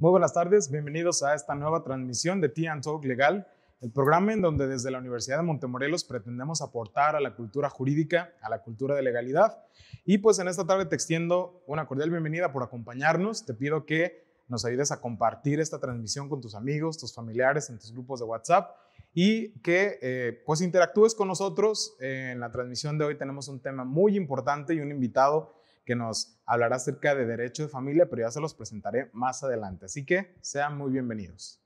Muy buenas tardes, bienvenidos a esta nueva transmisión de Tea and Talk Legal, el programa en donde desde la Universidad de Montemorelos pretendemos aportar a la cultura jurídica, a la cultura de legalidad. Y pues en esta tarde te extiendo una cordial bienvenida por acompañarnos. Te pido que nos ayudes a compartir esta transmisión con tus amigos, tus familiares, en tus grupos de WhatsApp y que eh, pues interactúes con nosotros. Eh, en la transmisión de hoy tenemos un tema muy importante y un invitado que nos hablará acerca de derecho de familia, pero ya se los presentaré más adelante. Así que sean muy bienvenidos.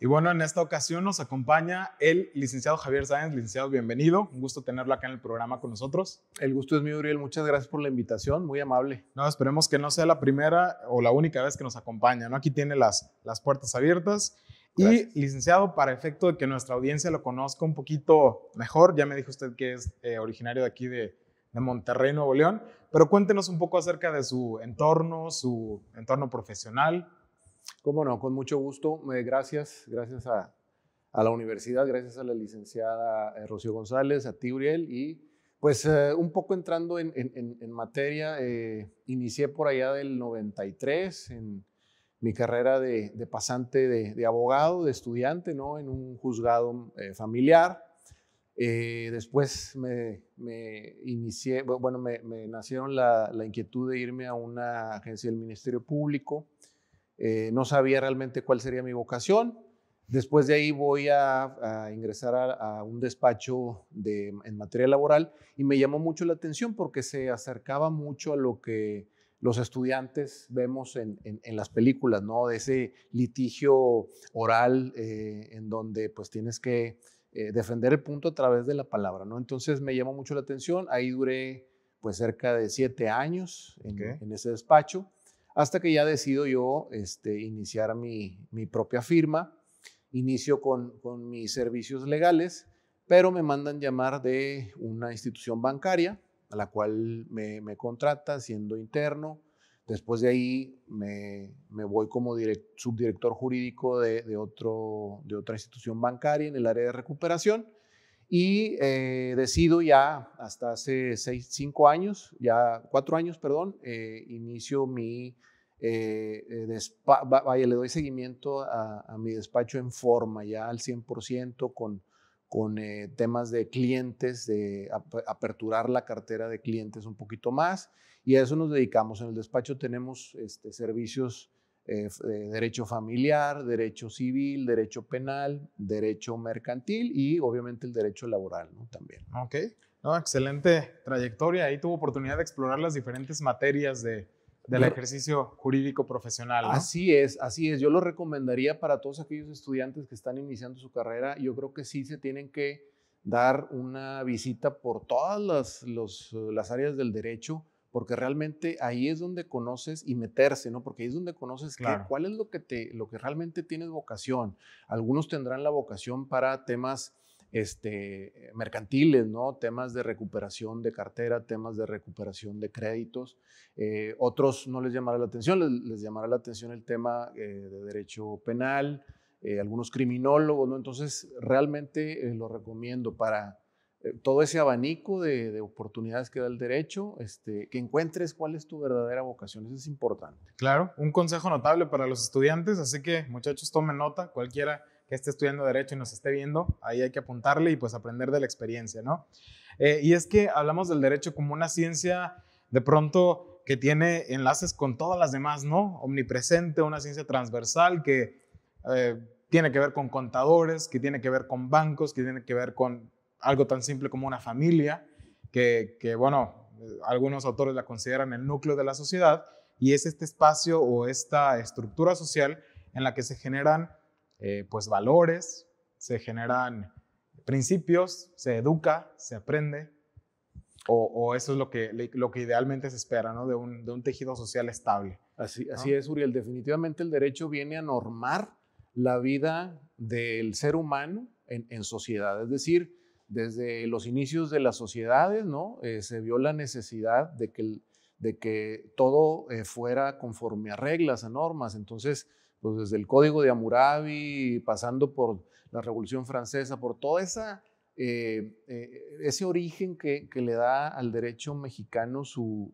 Y bueno, en esta ocasión nos acompaña el licenciado Javier Sáenz. Licenciado, bienvenido. Un gusto tenerlo acá en el programa con nosotros. El gusto es mío, Uriel. Muchas gracias por la invitación. Muy amable. No, esperemos que no sea la primera o la única vez que nos acompaña. ¿no? Aquí tiene las, las puertas abiertas. Y, licenciado, para efecto de que nuestra audiencia lo conozca un poquito mejor, ya me dijo usted que es eh, originario de aquí de, de Monterrey, Nuevo León, pero cuéntenos un poco acerca de su entorno, su entorno profesional. Cómo no, con mucho gusto. Eh, gracias, gracias a, la universidad, gracias a la licenciada eh, Rocío González, a ti, Uriel, y pues eh, un poco entrando en, materia, inicié por allá del 93 en mi carrera de, pasante de, abogado, de estudiante, ¿no? En un juzgado familiar. después me, inicié, bueno, me, nacieron la, la inquietud de irme a una agencia del Ministerio Público eh, no sabía realmente cuál sería mi vocación. Después de ahí voy a, ingresar a, un despacho en materia laboral y me llamó mucho la atención porque se acercaba mucho a lo que los estudiantes vemos en, las películas, ¿no? De ese litigio oral eh, en donde pues tienes que eh, defender el punto a través de la palabra, ¿no? Entonces me llamó mucho la atención, ahí duré pues cerca de siete años en ese despacho hasta que ya decido yo este, iniciar mi, propia firma. Inicio con, mis servicios legales, pero me mandan llamar de una institución bancaria a la cual me, contrata siendo interno. Después de ahí me, voy como subdirector jurídico de otra institución bancaria en el área de recuperación y eh, decido ya, hasta hace seis, cinco años, ya cuatro años, perdón, eh, inicio mi, eh, vaya, le doy seguimiento a, mi despacho en forma, ya al 100% con, con temas de clientes, de aperturar la cartera de clientes un poquito más, y a eso nos dedicamos. En el despacho tenemos este, servicios eh, derecho familiar, derecho civil, derecho penal, derecho mercantil y obviamente el derecho laboral ¿no? también. Ok, no, excelente trayectoria. Ahí tuvo oportunidad de explorar las diferentes materias de, del ejercicio jurídico profesional. Así es, así es. Yo lo recomendaría para todos aquellos estudiantes que están iniciando su carrera. Yo creo que sí se tienen que dar una visita por todas las, las áreas del derecho porque realmente ahí es donde conoces y meterse, ¿no? Porque ahí es donde conoces cuál es lo que, te, lo que realmente tienes vocación. Algunos tendrán la vocación para temas este, mercantiles, ¿no? Temas de recuperación de cartera, temas de recuperación de créditos. Eh, otros no les llamará la atención, les, llamará la atención el tema eh, de derecho penal, eh, algunos criminólogos, ¿no? Entonces, realmente lo recomiendo para eh, todo ese abanico de, oportunidades que da el derecho, este, que encuentres cuál es tu verdadera vocación, eso es importante. Claro, un consejo notable para los estudiantes, así que muchachos tomen nota, cualquiera que esté estudiando derecho y nos esté viendo, ahí hay que apuntarle y pues aprender de la experiencia, ¿no? Eh, y es que hablamos del derecho como una ciencia de pronto que tiene enlaces con todas las demás, ¿no? Omnipresente, una ciencia transversal que... Eh, tiene que ver con contadores, que tiene que ver con bancos, que tiene que ver con algo tan simple como una familia, que, bueno, algunos autores la consideran el núcleo de la sociedad, y es este espacio o esta estructura social en la que se generan eh, pues valores, se generan principios, se educa, se aprende, o, o, eso es lo que, lo que idealmente se espera, ¿no? De un, de un tejido social estable. Así, así es, Uriel. Definitivamente el derecho viene a normar la vida del ser humano en, en sociedad. Es decir, desde los inicios de las sociedades, ¿no? Eh, se vio la necesidad de que, de que todo eh, fuera conforme a reglas, a normas. Entonces, pues desde el Código de Hammurabi, pasando por la Revolución Francesa, por toda esa eh, ese origen que, le da al derecho mexicano su,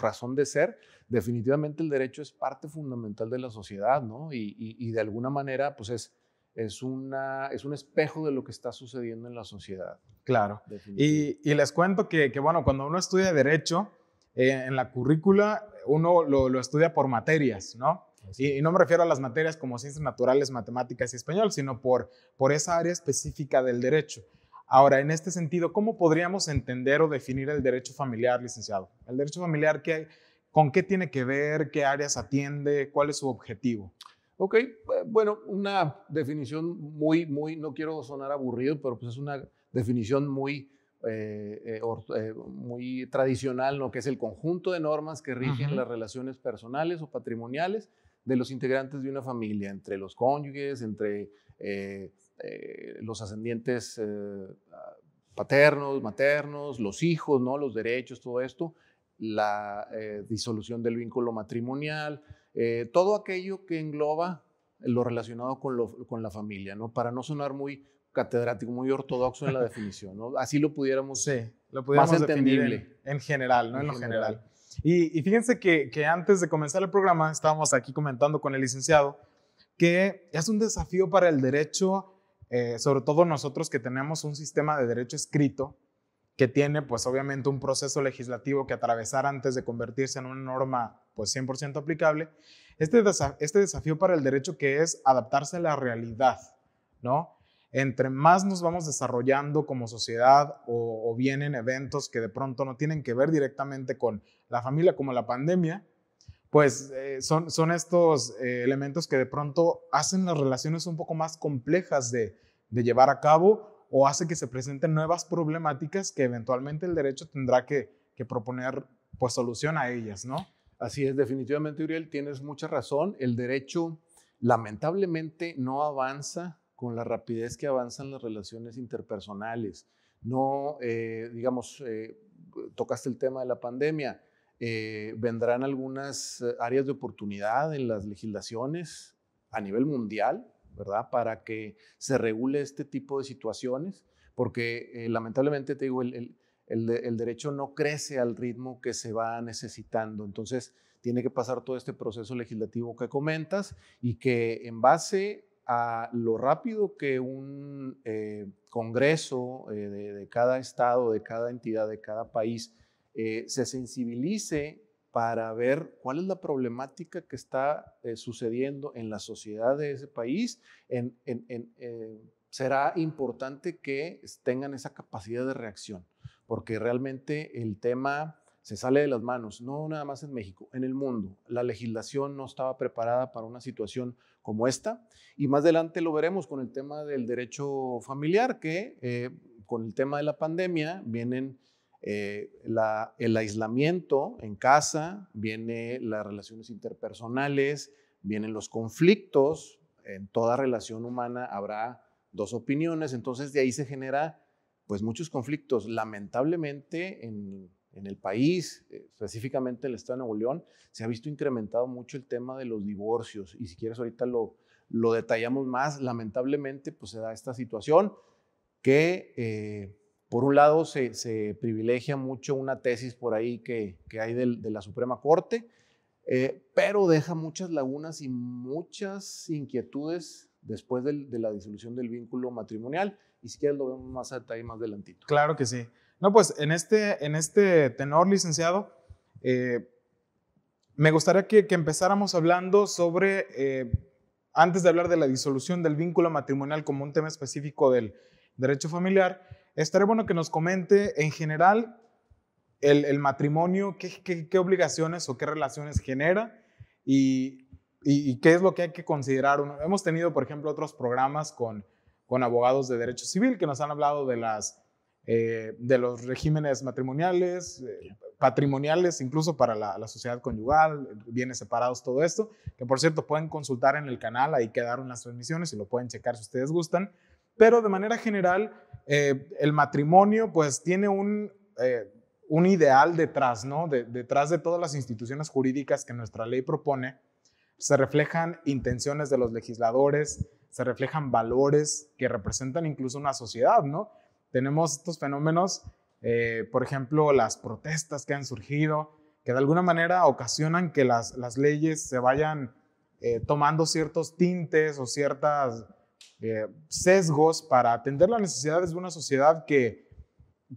razón de ser, definitivamente el derecho es parte fundamental de la sociedad, ¿no? y de alguna manera, pues es es, un espejo de lo que está sucediendo en la sociedad. Claro. Y, les cuento que, bueno, cuando uno estudia derecho, eh, en la currícula uno lo, estudia por materias, ¿no? Y, y, no me refiero a las materias como ciencias naturales, matemáticas y español, sino por, esa área específica del derecho. Ahora, en este sentido, ¿cómo podríamos entender o definir el derecho familiar, licenciado? El derecho familiar, ¿qué, ¿con qué tiene que ver? ¿Qué áreas atiende? ¿Cuál es su objetivo? Ok, eh, bueno, una definición muy, muy, no quiero sonar aburrido, pero pues, es una definición muy, eh, eh, muy tradicional, ¿no? que es el conjunto de normas que rigen las relaciones personales o patrimoniales de los integrantes de una familia, entre los cónyuges, entre los ascendientes paternos, maternos, los hijos, ¿no? los derechos, todo esto, la disolución del vínculo matrimonial, eh, todo aquello que engloba lo relacionado con, lo, con la familia, ¿no? Para no sonar muy catedrático, muy ortodoxo en la definición, ¿no? Así lo pudiéramos, sí, lo pudiéramos más entendible. En, general, ¿no? En, lo general. Y, y, fíjense que, que, antes de comenzar el programa estábamos aquí comentando con el licenciado que es un desafío para el derecho, eh, sobre todo nosotros que tenemos un sistema de derecho escrito, que tiene pues obviamente un proceso legislativo que atravesar antes de convertirse en una norma pues 100% aplicable, este, este desafío para el derecho que es adaptarse a la realidad, ¿no? Entre más nos vamos desarrollando como sociedad o, vienen eventos que de pronto no tienen que ver directamente con la familia como la pandemia, pues eh, son, son estos eh, elementos que de pronto hacen las relaciones un poco más complejas de, de llevar a cabo o hace que se presenten nuevas problemáticas que eventualmente el derecho tendrá que, proponer pues solución a ellas, ¿no? Así es, definitivamente, Uriel, tienes mucha razón. El derecho lamentablemente no avanza con la rapidez que avanzan las relaciones interpersonales. No, eh, digamos, eh, tocaste el tema de la pandemia. Eh, vendrán algunas áreas de oportunidad en las legislaciones a nivel mundial, ¿verdad? Para que se regule este tipo de situaciones, porque eh, lamentablemente, te digo, el, derecho no crece al ritmo que se va necesitando. Entonces, tiene que pasar todo este proceso legislativo que comentas y que en base a lo rápido que un eh, Congreso eh, de, cada estado, de cada entidad, de cada país, se sensibilice para ver cuál es la problemática que está eh, sucediendo en la sociedad de ese país. Eh, será importante que tengan esa capacidad de reacción, porque realmente el tema se sale de las manos, no nada más en México, en el mundo. La legislación no estaba preparada para una situación como esta y más adelante lo veremos con el tema del derecho familiar, que eh, con el tema de la pandemia vienen eh, el aislamiento en casa, vienen las relaciones interpersonales, vienen los conflictos. En toda relación humana habrá dos opiniones, entonces de ahí se genera pues muchos conflictos. Lamentablemente en, el país, eh, específicamente en el estado de Nuevo León, se ha visto incrementado mucho el tema de los divorcios y si quieres ahorita lo, lo detallamos más, lamentablemente pues se da esta situación que eh, por un lado, se, privilegia mucho una tesis por ahí que, hay de la Suprema Corte, eh, pero deja muchas lagunas y muchas inquietudes después de la disolución del vínculo matrimonial. Y si quieres lo vemos más a más adelantito. Claro que sí. No, pues en este, en este tenor, licenciado, eh, me gustaría que, empezáramos hablando sobre, eh, antes de hablar de la disolución del vínculo matrimonial como un tema específico del derecho familiar, estaría bueno que nos comente en general el, matrimonio, qué, obligaciones o qué relaciones genera y, qué es lo que hay que considerar. Hemos tenido, por ejemplo, otros programas con, abogados de derecho civil que nos han hablado de, las, eh, de los regímenes matrimoniales, eh, patrimoniales, incluso para la, la, sociedad conyugal, bienes separados, todo esto, que por cierto pueden consultar en el canal, ahí quedaron las transmisiones y lo pueden checar si ustedes gustan pero de manera general eh, el matrimonio pues tiene un, eh, ideal detrás, ¿no? detrás de todas las instituciones jurídicas que nuestra ley propone, se reflejan intenciones de los legisladores, se reflejan valores que representan incluso una sociedad, ¿no? Tenemos estos fenómenos, eh, por ejemplo, las protestas que han surgido, que de alguna manera ocasionan que las, las leyes se vayan tomando ciertos tintes o ciertas eh, sesgos para atender las necesidades de una sociedad que,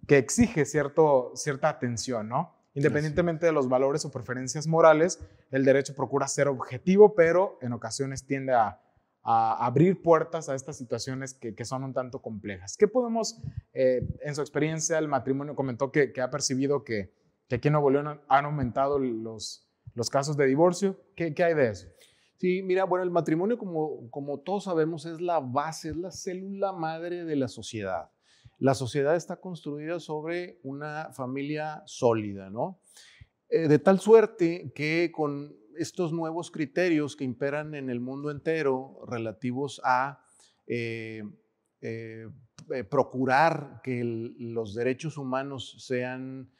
que exige cierto, cierta atención, ¿no? Independientemente de los valores o preferencias morales, el derecho procura ser objetivo, pero en ocasiones tiende a, abrir puertas a estas situaciones que, son un tanto complejas. ¿Qué podemos, eh, en su experiencia, el matrimonio comentó que, ha percibido que, aquí en Nuevo León han aumentado los, los casos de divorcio? ¿Qué, qué hay de eso? Sí, mira, bueno, el matrimonio, como, todos sabemos, es la base, es la célula madre de la sociedad. La sociedad está construida sobre una familia sólida, ¿no? Eh, de tal suerte que con estos nuevos criterios que imperan en el mundo entero relativos a eh, eh, procurar que los derechos humanos sean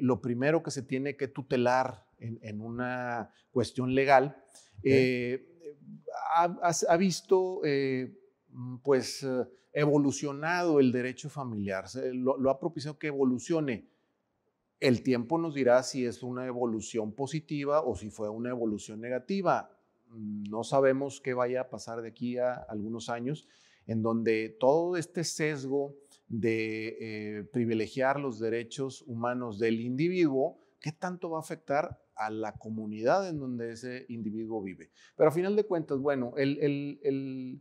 lo primero que se tiene que tutelar en, una cuestión legal, eh, ha, visto eh, mm, pues eh, evolucionado el derecho familiar, lo, lo, ha propiciado que evolucione. El tiempo nos dirá si es una evolución positiva o si fue una evolución negativa. No sabemos qué vaya a pasar de aquí a algunos años, en donde todo este sesgo de privilegiar los derechos humanos del individuo, ¿qué tanto va a afectar a la comunidad en donde ese individuo vive. Pero a final de cuentas, bueno, eh,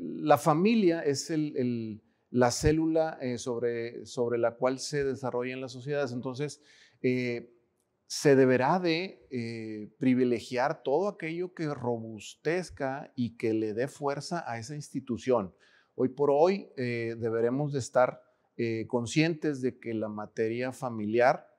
la familia es la célula eh, sobre, la cual se desarrollan las sociedades. Entonces, eh, se deberá de privilegiar todo aquello que robustezca y que le dé fuerza a esa institución. Hoy por hoy deberemos de estar conscientes de que la materia familiar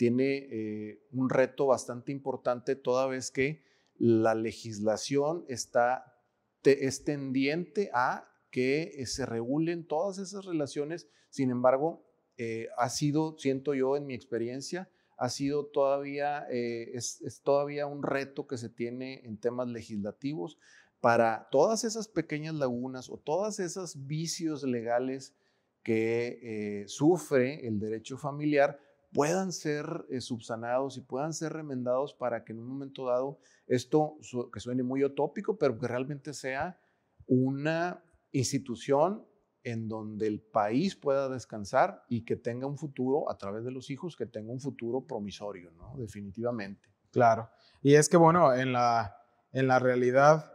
tiene eh, un reto bastante importante toda vez que la legislación está, extendiente es tendiente a que eh, se regulen todas esas relaciones. Sin embargo, eh, ha sido, siento yo en mi experiencia, ha sido todavía, es, todavía un reto que se tiene en temas legislativos para todas esas pequeñas lagunas o todas esas vicios legales que sufre el derecho familiar puedan ser eh, subsanados y puedan ser remendados para que en un momento dado esto, que suene muy utópico, pero que realmente sea una institución en donde el país pueda descansar y que tenga un futuro a través de los hijos, que tenga un futuro promisorio, ¿no? Definitivamente. Claro. Y es que, bueno, en la, en la realidad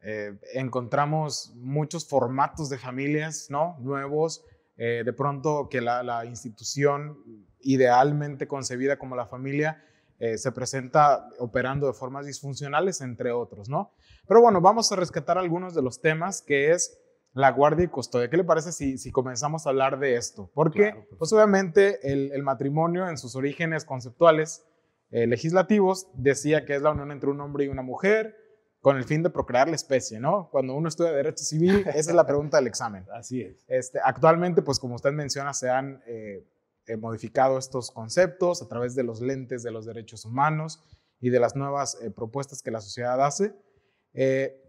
eh, encontramos muchos formatos de familias, ¿no? Nuevos, eh, de pronto que la, institución idealmente concebida como la familia eh, se presenta operando de formas disfuncionales, entre otros, ¿no? Pero bueno, vamos a rescatar algunos de los temas que es la guardia y custodia. ¿Qué le parece si, comenzamos a hablar de esto? Porque, pues, obviamente, el, matrimonio en sus orígenes conceptuales eh, legislativos decía que es la unión entre un hombre y una mujer, con el fin de procrear la especie, ¿no? Cuando uno estudia Derecho Civil, esa es la pregunta del examen. Así es. Este, actualmente, pues como usted menciona, se han eh, eh, modificado estos conceptos a través de los lentes de los derechos humanos y de las nuevas eh, propuestas que la sociedad hace.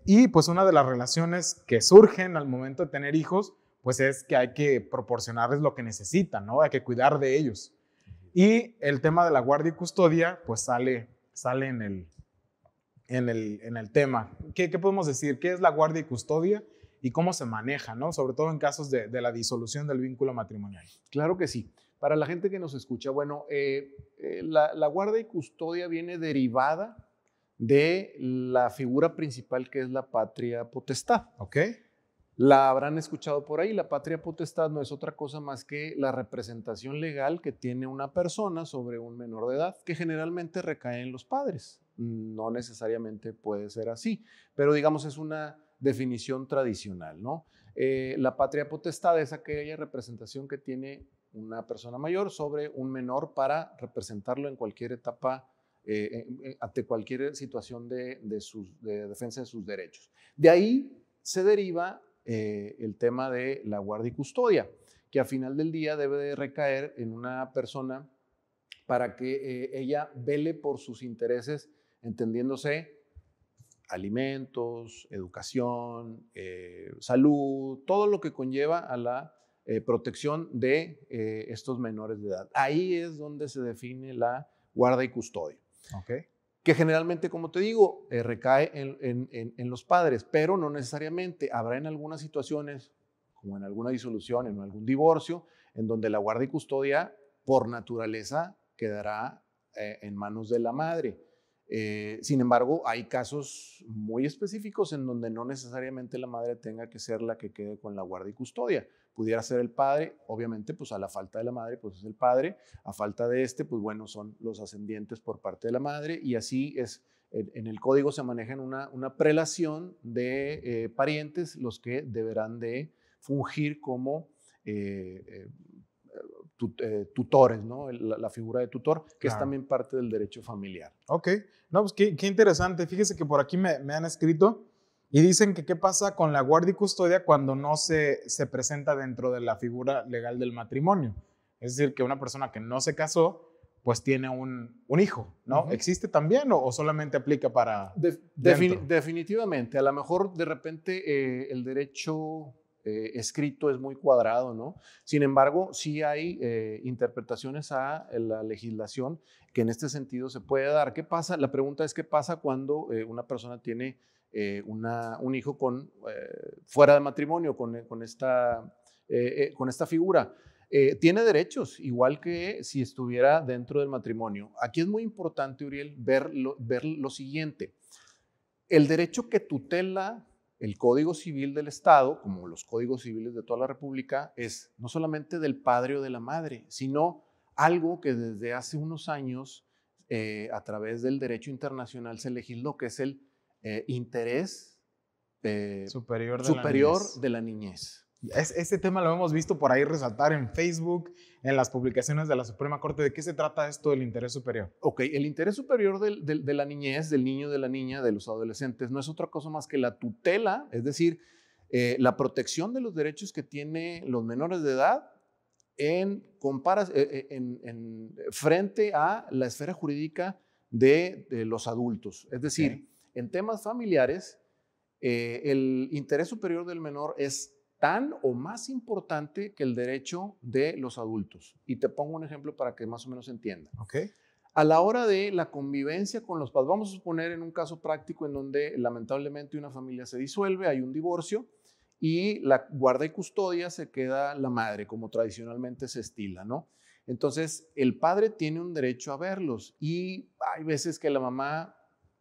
y pues una de las relaciones que surgen al momento de tener hijos, pues es que hay que proporcionarles lo que necesitan, ¿no? Hay que cuidar de ellos. Y el tema de la guardia y custodia, pues sale, sale en, el, en el, tema. ¿Qué, podemos decir? ¿Qué es la guardia y custodia y cómo se maneja, ¿no? sobre todo en casos de, la disolución del vínculo matrimonial? Claro que sí. Para la gente que nos escucha, bueno, eh, eh, la, la guardia y custodia viene derivada de la figura principal que es la patria potestad. Ok. La habrán escuchado por ahí, la patria potestad no es otra cosa más que la representación legal que tiene una persona sobre un menor de edad, que generalmente recae en los padres no necesariamente puede ser así, pero digamos es una definición tradicional, ¿no? Eh, la patria potestad es aquella representación que tiene una persona mayor sobre un menor para representarlo en cualquier etapa, eh, ante cualquier situación de, defensa de sus derechos. De ahí se deriva eh, el tema de la guardia y custodia, que a final del día debe recaer en una persona para que ella vele por sus intereses entendiéndose alimentos, educación, eh, salud, todo lo que conlleva a la eh, protección de eh, estos menores de edad. Ahí es donde se define la guarda y custodia. Que generalmente, como te digo, recae en, en, los padres, pero no necesariamente. Habrá en algunas situaciones, como en alguna disolución, en algún divorcio, en donde la guarda y custodia, por naturaleza, quedará en manos de la madre. Eh, sin embargo, hay casos muy específicos en donde no necesariamente la madre tenga que ser la que quede con la guardia y custodia. Pudiera ser el padre, obviamente, pues a la falta de la madre, pues es el padre, a falta de este, pues bueno, son los ascendientes por parte de la madre y así es. En, el código se maneja una, una prelación de eh, parientes los que deberán de fungir como eh, eh, tutores, ¿no? La, figura de tutor, que es también parte del derecho familiar. Ok, no, pues qué, interesante. Fíjese que por aquí me, han escrito y dicen que qué pasa con la guardia y custodia cuando no se, se presenta dentro de la figura legal del matrimonio. Es decir, que una persona que no se casó, pues tiene un, un hijo, ¿no? ¿Existe también o, solamente aplica para... definitivamente, a lo mejor de repente eh, el derecho eh, escrito es muy cuadrado, ¿no? Sin embargo, sí hay eh, interpretaciones a eh, la legislación que en este sentido se puede dar. ¿Qué pasa? La pregunta es qué pasa cuando una persona tiene una, un hijo con, fuera de matrimonio con, esta, con esta figura. tiene derechos, igual que si estuviera dentro del matrimonio. Aquí es muy importante, Uriel, ver ver lo siguiente. El derecho que tutela el Código Civil del Estado, como los códigos civiles de toda la República, es no solamente del padre o de la madre, sino algo que desde hace unos años, eh, a través del derecho internacional, se legisló, que es el eh, interés eh, superior, de la niñez este tema lo hemos visto por ahí resaltar en Facebook, en las publicaciones de la Suprema Corte. ¿De qué se trata esto del interés superior? Ok, el interés superior de la niñez, del niño, de la niña, de los adolescentes, no es otra cosa más que la tutela, es decir, eh, la protección de los derechos que tienen los menores de edad eh, eh, en, en, frente a la esfera jurídica de, los adultos. Es decir, en temas familiares, el interés superior del menor es tan o más importante que el derecho de los adultos. Y te pongo un ejemplo para que más o menos entiendan. Okay. A la hora de la convivencia con los padres, vamos a suponer en un caso práctico en donde lamentablemente una familia se disuelve, hay un divorcio y la guarda y custodia se queda la madre, como tradicionalmente se estila, ¿no? Entonces, el padre tiene un derecho a verlos y hay veces que la mamá,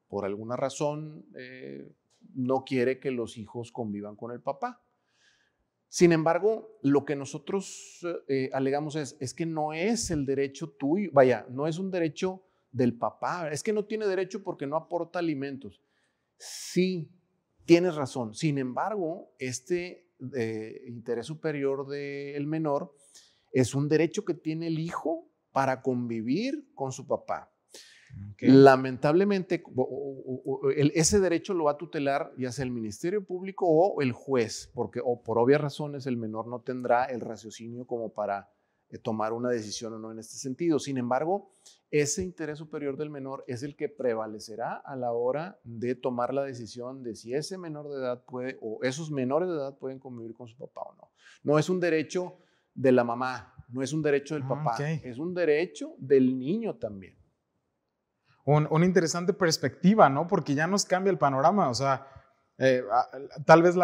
por alguna razón, eh, no quiere que los hijos convivan con el papá. Sin embargo, lo que nosotros eh, alegamos es, que no es el derecho tuyo, vaya, no es un derecho del papá, es que no tiene derecho porque no aporta alimentos. Sí, tienes razón. Sin embargo, este eh, interés superior del menor es un derecho que tiene el hijo para convivir con su papá. Lamentablemente, ese derecho lo va a tutelar ya sea el Ministerio Público o el juez, porque o por obvias razones el menor no tendrá el raciocinio como para eh, tomar una decisión o no en este sentido. Sin embargo, ese interés superior del menor es el que prevalecerá a la hora de tomar la decisión de si ese menor de edad puede o esos menores de edad pueden convivir con su papá o no. No es un derecho de la mamá, no es un derecho del ah, papá, es un derecho del niño también una interesante perspectiva, ¿no? Porque ya nos cambia el panorama, o sea, eh, tal vez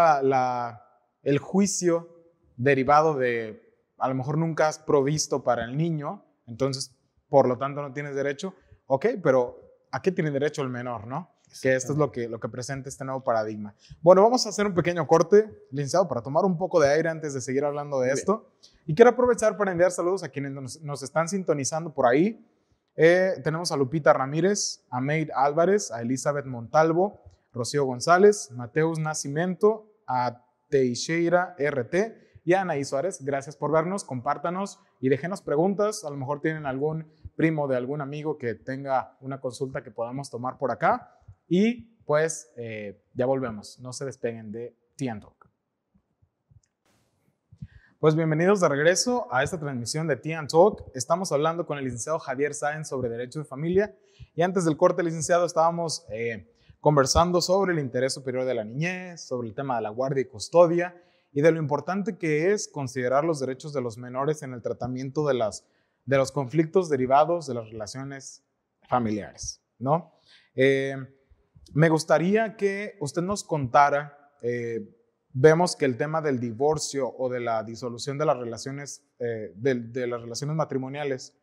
el juicio derivado de, a lo mejor nunca has provisto para el niño, entonces, por lo tanto, no tienes derecho, ok, pero ¿a qué tiene derecho el menor, no? Que esto es lo que, lo que presenta este nuevo paradigma. Bueno, vamos a hacer un pequeño corte, licenciado, para tomar un poco de aire antes de seguir hablando de esto. Y quiero aprovechar para enviar saludos a quienes nos están sintonizando por ahí. Eh, tenemos a Lupita Ramírez, a Maid Álvarez, a Elizabeth Montalvo, Rocío González, Mateus Nacimento, a Teixeira RT y a Anaí Suárez. Gracias por vernos, compártanos y déjenos preguntas. A lo mejor tienen algún primo de algún amigo que tenga una consulta que podamos tomar por acá. Y pues eh, ya volvemos. No se despeguen de Tiendo. Pues bienvenidos de regreso a esta transmisión de Tea Talk. Estamos hablando con el licenciado Javier Sáenz sobre derecho de familia y antes del corte, licenciado, estábamos eh, conversando sobre el interés superior de la niñez, sobre el tema de la guardia y custodia y de lo importante que es considerar los derechos de los menores en el tratamiento de, las, de los conflictos derivados de las relaciones familiares, ¿no? Eh, me gustaría que usted nos contara eh, vemos que el tema del divorcio o de la disolución de las relaciones, eh, de, las relaciones matrimoniales,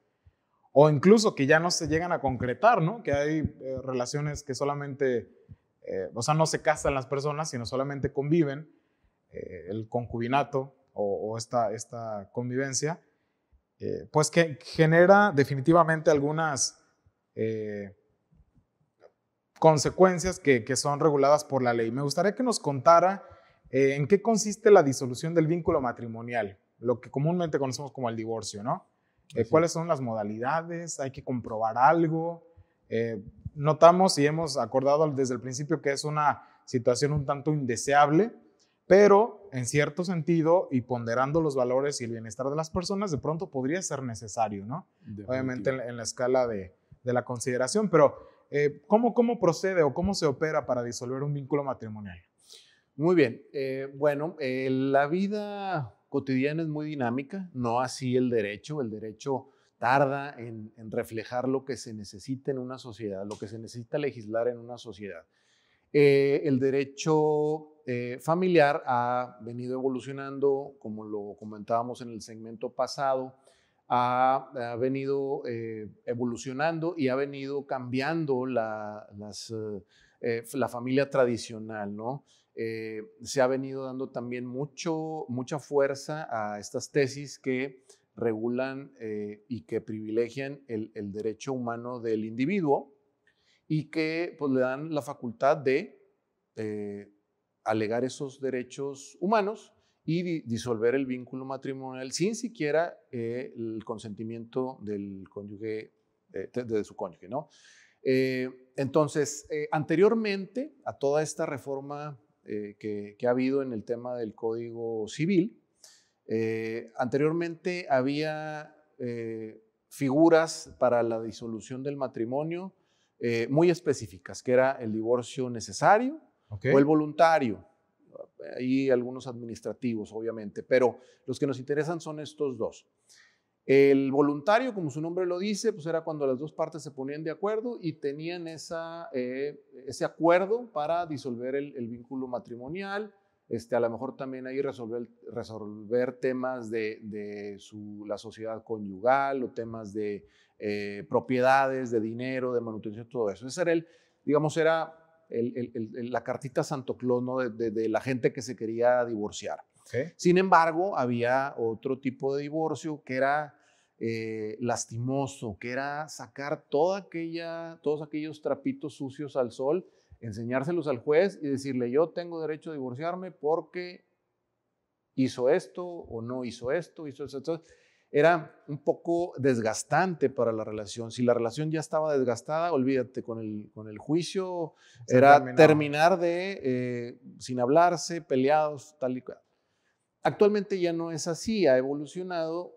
o incluso que ya no se llegan a concretar, Que hay eh, relaciones que solamente, eh, o sea, no se casan las personas, sino solamente conviven, el concubinato o, o esta, convivencia, pues que genera definitivamente algunas consecuencias que son reguladas por la ley. Me gustaría que nos contara eh, ¿En qué consiste la disolución del vínculo matrimonial? Lo que comúnmente conocemos como el divorcio, ¿no? Eh, ¿Cuáles son las modalidades? ¿Hay que comprobar algo? Eh, notamos y hemos acordado desde el principio que es una situación un tanto indeseable, pero en cierto sentido y ponderando los valores y el bienestar de las personas, de pronto podría ser necesario, ¿no? Obviamente en, la escala de, la consideración, pero ¿cómo procede o cómo se opera para disolver un vínculo matrimonial? Muy bien. Eh, bueno, eh, la vida cotidiana es muy dinámica, no así el derecho. El derecho tarda en, reflejar lo que se necesita en una sociedad, lo que se necesita legislar en una sociedad. Eh, el derecho familiar ha venido evolucionando, como lo comentábamos en el segmento pasado, ha, venido evolucionando y ha venido cambiando la, la familia tradicional, ¿no? Eh, se ha venido dando también mucho, mucha fuerza a estas tesis que regulan eh, y que privilegian el, derecho humano del individuo y que pues, le dan la facultad de eh, alegar esos derechos humanos y disolver el vínculo matrimonial sin siquiera el consentimiento del cónyuge, de, su cónyuge, ¿no? entonces, anteriormente a toda esta reforma eh, que, ha habido en el tema del Código Civil. Eh, anteriormente había eh, figuras para la disolución del matrimonio muy específicas, que era el divorcio necesario o el voluntario. y algunos administrativos, obviamente, pero los que nos interesan son estos dos. El voluntario, como su nombre lo dice, pues era cuando las dos partes se ponían de acuerdo y tenían esa, eh, ese acuerdo para disolver el, vínculo matrimonial, este, a lo mejor también ahí resolver, resolver temas de, la sociedad conyugal o temas de eh, propiedades, de dinero, de manutención, todo eso. Ese era el, digamos, era la cartita Santo clono de la gente que se quería divorciar. Sin embargo, había otro tipo de divorcio que era eh, lastimoso, que era sacar todos aquellos trapitos sucios al sol, enseñárselos al juez y decirle, yo tengo derecho a divorciarme porque hizo esto o no hizo esto, hizo Entonces, era un poco desgastante para la relación. Si la relación ya estaba desgastada, olvídate, con el, con el juicio era terminar de, eh, sin hablarse, peleados, tal y cual. Actualmente ya no es así, ha evolucionado,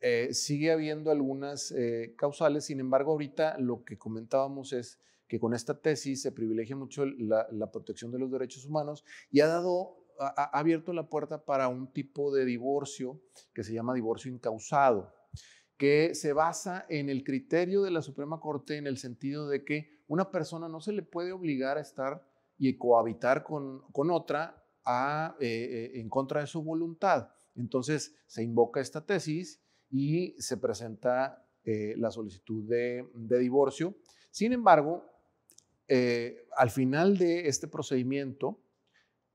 eh, sigue habiendo algunas eh, causales, sin embargo ahorita lo que comentábamos es que con esta tesis se privilegia mucho la, protección de los derechos humanos y ha dado ha, abierto la puerta para un tipo de divorcio que se llama divorcio incausado, que se basa en el criterio de la Suprema Corte en el sentido de que una persona no se le puede obligar a estar y cohabitar con, con otra eh, eh, en contra de su voluntad. Entonces se invoca esta tesis y se presenta eh, la solicitud de, divorcio. Sin embargo, al final de este procedimiento,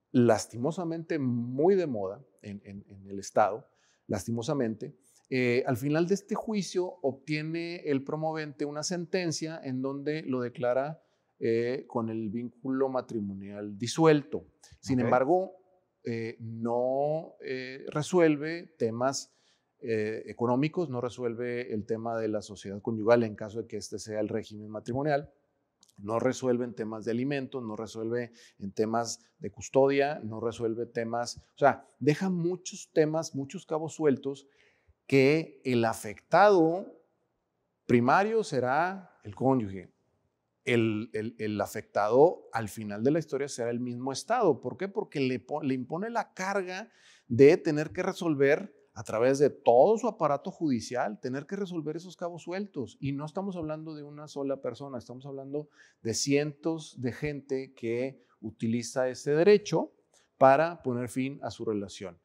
lastimosamente muy de moda en, el Estado, lastimosamente, al final de este juicio obtiene el promovente una sentencia en donde lo declara eh, con el vínculo matrimonial disuelto. Sin embargo, eh, no eh, resuelve temas económicos, no resuelve el tema de la sociedad conyugal en caso de que este sea el régimen matrimonial no resuelve en temas de alimentos, no resuelve en temas de custodia, no resuelve temas, o sea, deja muchos temas, muchos cabos sueltos que el afectado primario será el cónyuge, el, afectado al final de la historia será el mismo Estado. ¿Por qué? Porque le impone la carga de tener que resolver a través de todo su aparato judicial, tener que resolver esos cabos sueltos. Y no estamos hablando de una sola persona, estamos hablando de cientos de gente que utiliza ese derecho para poner fin a su relación.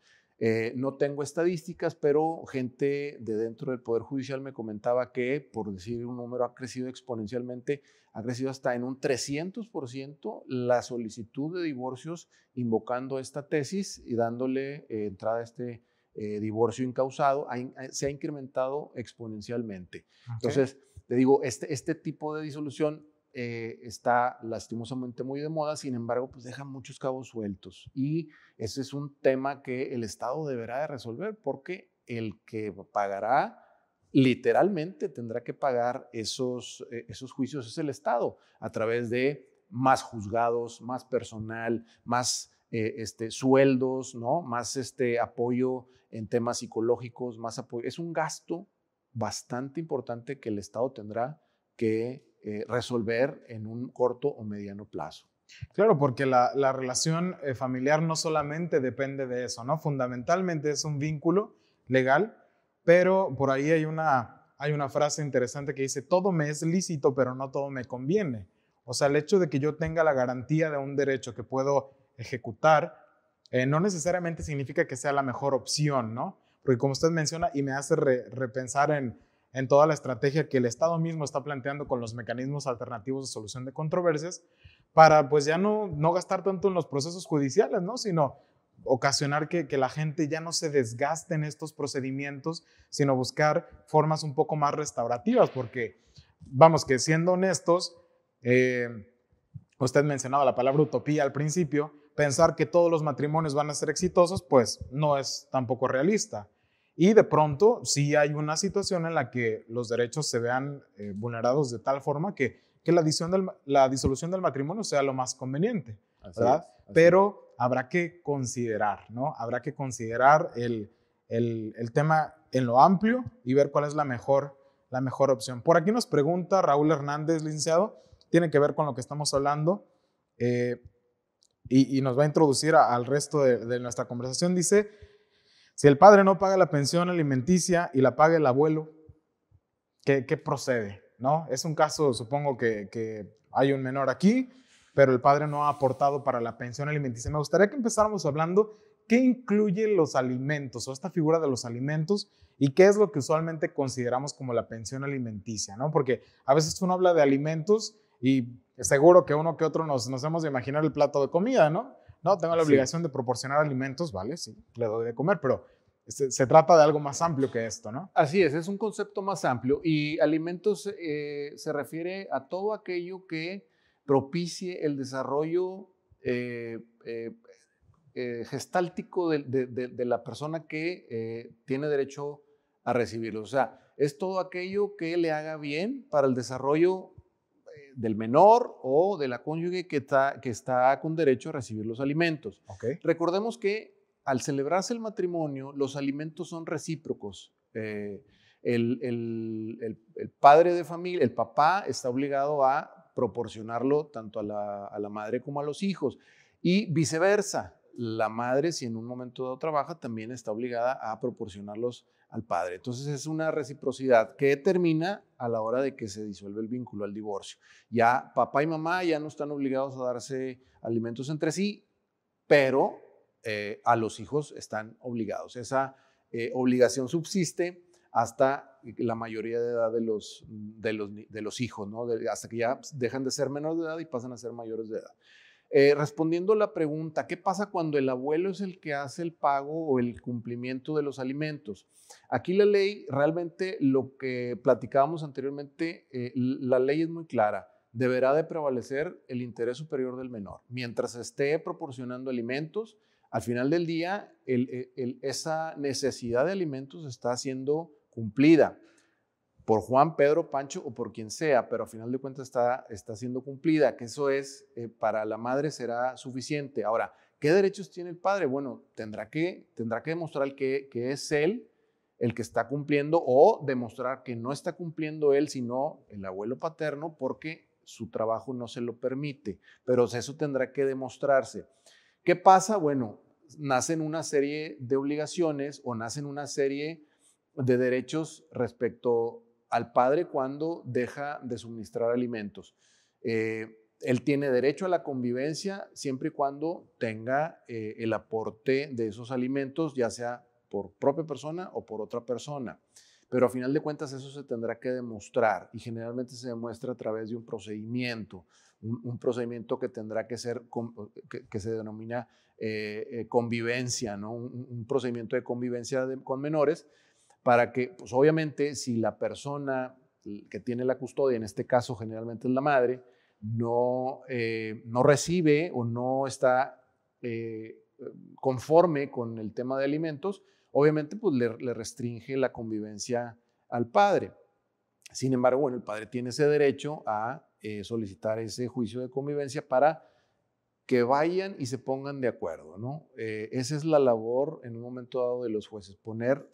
Eh, no tengo estadísticas, pero gente de dentro del Poder Judicial me comentaba que, por decir un número, ha crecido exponencialmente, ha crecido hasta en un 300% la solicitud de divorcios invocando esta tesis y dándole eh, entrada a este eh, divorcio incausado, se ha incrementado exponencialmente. Ah, Entonces, te digo, este, este tipo de disolución eh, está lastimosamente muy de moda, sin embargo, pues deja muchos cabos sueltos. Y ese es un tema que el Estado deberá de resolver porque el que pagará literalmente tendrá que pagar esos, eh, esos juicios es el Estado a través de más juzgados, más personal, más eh, este, sueldos, ¿no? más este, apoyo en temas psicológicos, más apoyo. Es un gasto bastante importante que el Estado tendrá que eh, resolver en un corto o mediano plazo. Claro, porque la, relación eh, familiar no solamente depende de eso, ¿no? Fundamentalmente es un vínculo legal, pero por ahí hay una, hay una frase interesante que dice, todo me es lícito, pero no todo me conviene. O sea, el hecho de que yo tenga la garantía de un derecho que puedo ejecutar, eh, no necesariamente significa que sea la mejor opción, ¿no? Porque como usted menciona, y me hace repensar en en toda la estrategia que el Estado mismo está planteando con los mecanismos alternativos de solución de controversias para pues ya no, no gastar tanto en los procesos judiciales, ¿no? Sino ocasionar que, la gente ya no se desgaste en estos procedimientos, sino buscar formas un poco más restaurativas, porque vamos que siendo honestos, eh, usted mencionaba la palabra utopía al principio, pensar que todos los matrimonios van a ser exitosos, pues no es tampoco realista. Y de pronto si hay una situación en la que los derechos se vean eh, vulnerados de tal forma que, que la, disolución del matrimonio sea lo más conveniente, ¿verdad? Pero habrá que considerar, ¿no? Habrá que considerar el, tema en lo amplio y ver cuál es la mejor, la mejor opción. Por aquí nos pregunta Raúl Hernández, licenciado, tiene que ver con lo que estamos hablando. Eh, y, nos va a introducir al resto de nuestra conversación. Dice, si el padre no paga la pensión alimenticia y la paga el abuelo, ¿qué, procede? ¿No? Es un caso, supongo que, hay un menor aquí, pero el padre no ha aportado para la pensión alimenticia. Me gustaría que empezáramos hablando qué incluye los alimentos o esta figura de los alimentos y qué es lo que usualmente consideramos como la pensión alimenticia, ¿no? Porque a veces uno habla de alimentos y seguro que uno que otro nos, nos hemos de imaginar el plato de comida, ¿no? No, tengo la obligación de proporcionar alimentos, ¿vale? Sí, le doy de comer, pero se, trata de algo más amplio que esto, ¿no? Así es, es un concepto más amplio y alimentos eh, se refiere a todo aquello que propicie el desarrollo eh, eh, gestáltico de, la persona que tiene derecho a recibirlo. O sea, es todo aquello que le haga bien para el desarrollo del menor o de la cónyuge que está, que está con derecho a recibir los alimentos. Recordemos que al celebrarse el matrimonio, los alimentos son recíprocos. Eh, el, padre de familia, el papá está obligado a proporcionarlo tanto a la, madre como a los hijos y viceversa. La madre, si en un momento dado trabaja, también está obligada a proporcionarlos al padre. Entonces es una reciprocidad que termina a la hora de que se disuelve el vínculo al divorcio. Ya papá y mamá ya no están obligados a darse alimentos entre sí, pero eh, a los hijos están obligados. Esa eh, obligación subsiste hasta la mayoría de edad de los, de los, hijos, ¿no? hasta que ya dejan de ser menores de edad y pasan a ser mayores de edad respondiendo eh, respondiendo la pregunta, ¿qué pasa cuando el abuelo es el que hace el pago o el cumplimiento de los alimentos? Aquí la ley, realmente lo que platicábamos anteriormente, eh, la ley es muy clara. Deberá de prevalecer el interés superior del menor. Mientras esté proporcionando alimentos, al final del día e, esa necesidad de alimentos está siendo cumplida por Juan, Pedro, Pancho o por quien sea, pero al final de cuentas está, está siendo cumplida, que eso es, eh, para la madre será suficiente. Ahora, ¿qué derechos tiene el padre? Bueno, tendrá que, tendrá que demostrar que, que es él el que está cumpliendo o demostrar que no está cumpliendo él, sino el abuelo paterno, porque su trabajo no se lo permite. Pero eso tendrá que demostrarse. ¿Qué pasa? Bueno, nacen una serie de obligaciones o nacen una serie de derechos respecto al padre cuando deja de suministrar alimentos. Eh, él tiene derecho a la convivencia siempre y cuando tenga eh, el aporte de esos alimentos, ya sea por propia persona o por otra persona. Pero a final de cuentas eso se tendrá que demostrar y generalmente se demuestra a través de un procedimiento, un, procedimiento que tendrá que ser, que, se denomina eh, convivencia, ¿no? Un, procedimiento de convivencia con menores para que, pues obviamente, si la persona que tiene la custodia, en este caso generalmente es la madre, no, eh, no recibe o no está eh, conforme con el tema de alimentos, obviamente pues le, restringe la convivencia al padre. Sin embargo, bueno, el padre tiene ese derecho a eh, solicitar ese juicio de convivencia para que vayan y se pongan de acuerdo, ¿no? esa es la labor en un momento dado de los jueces, poner,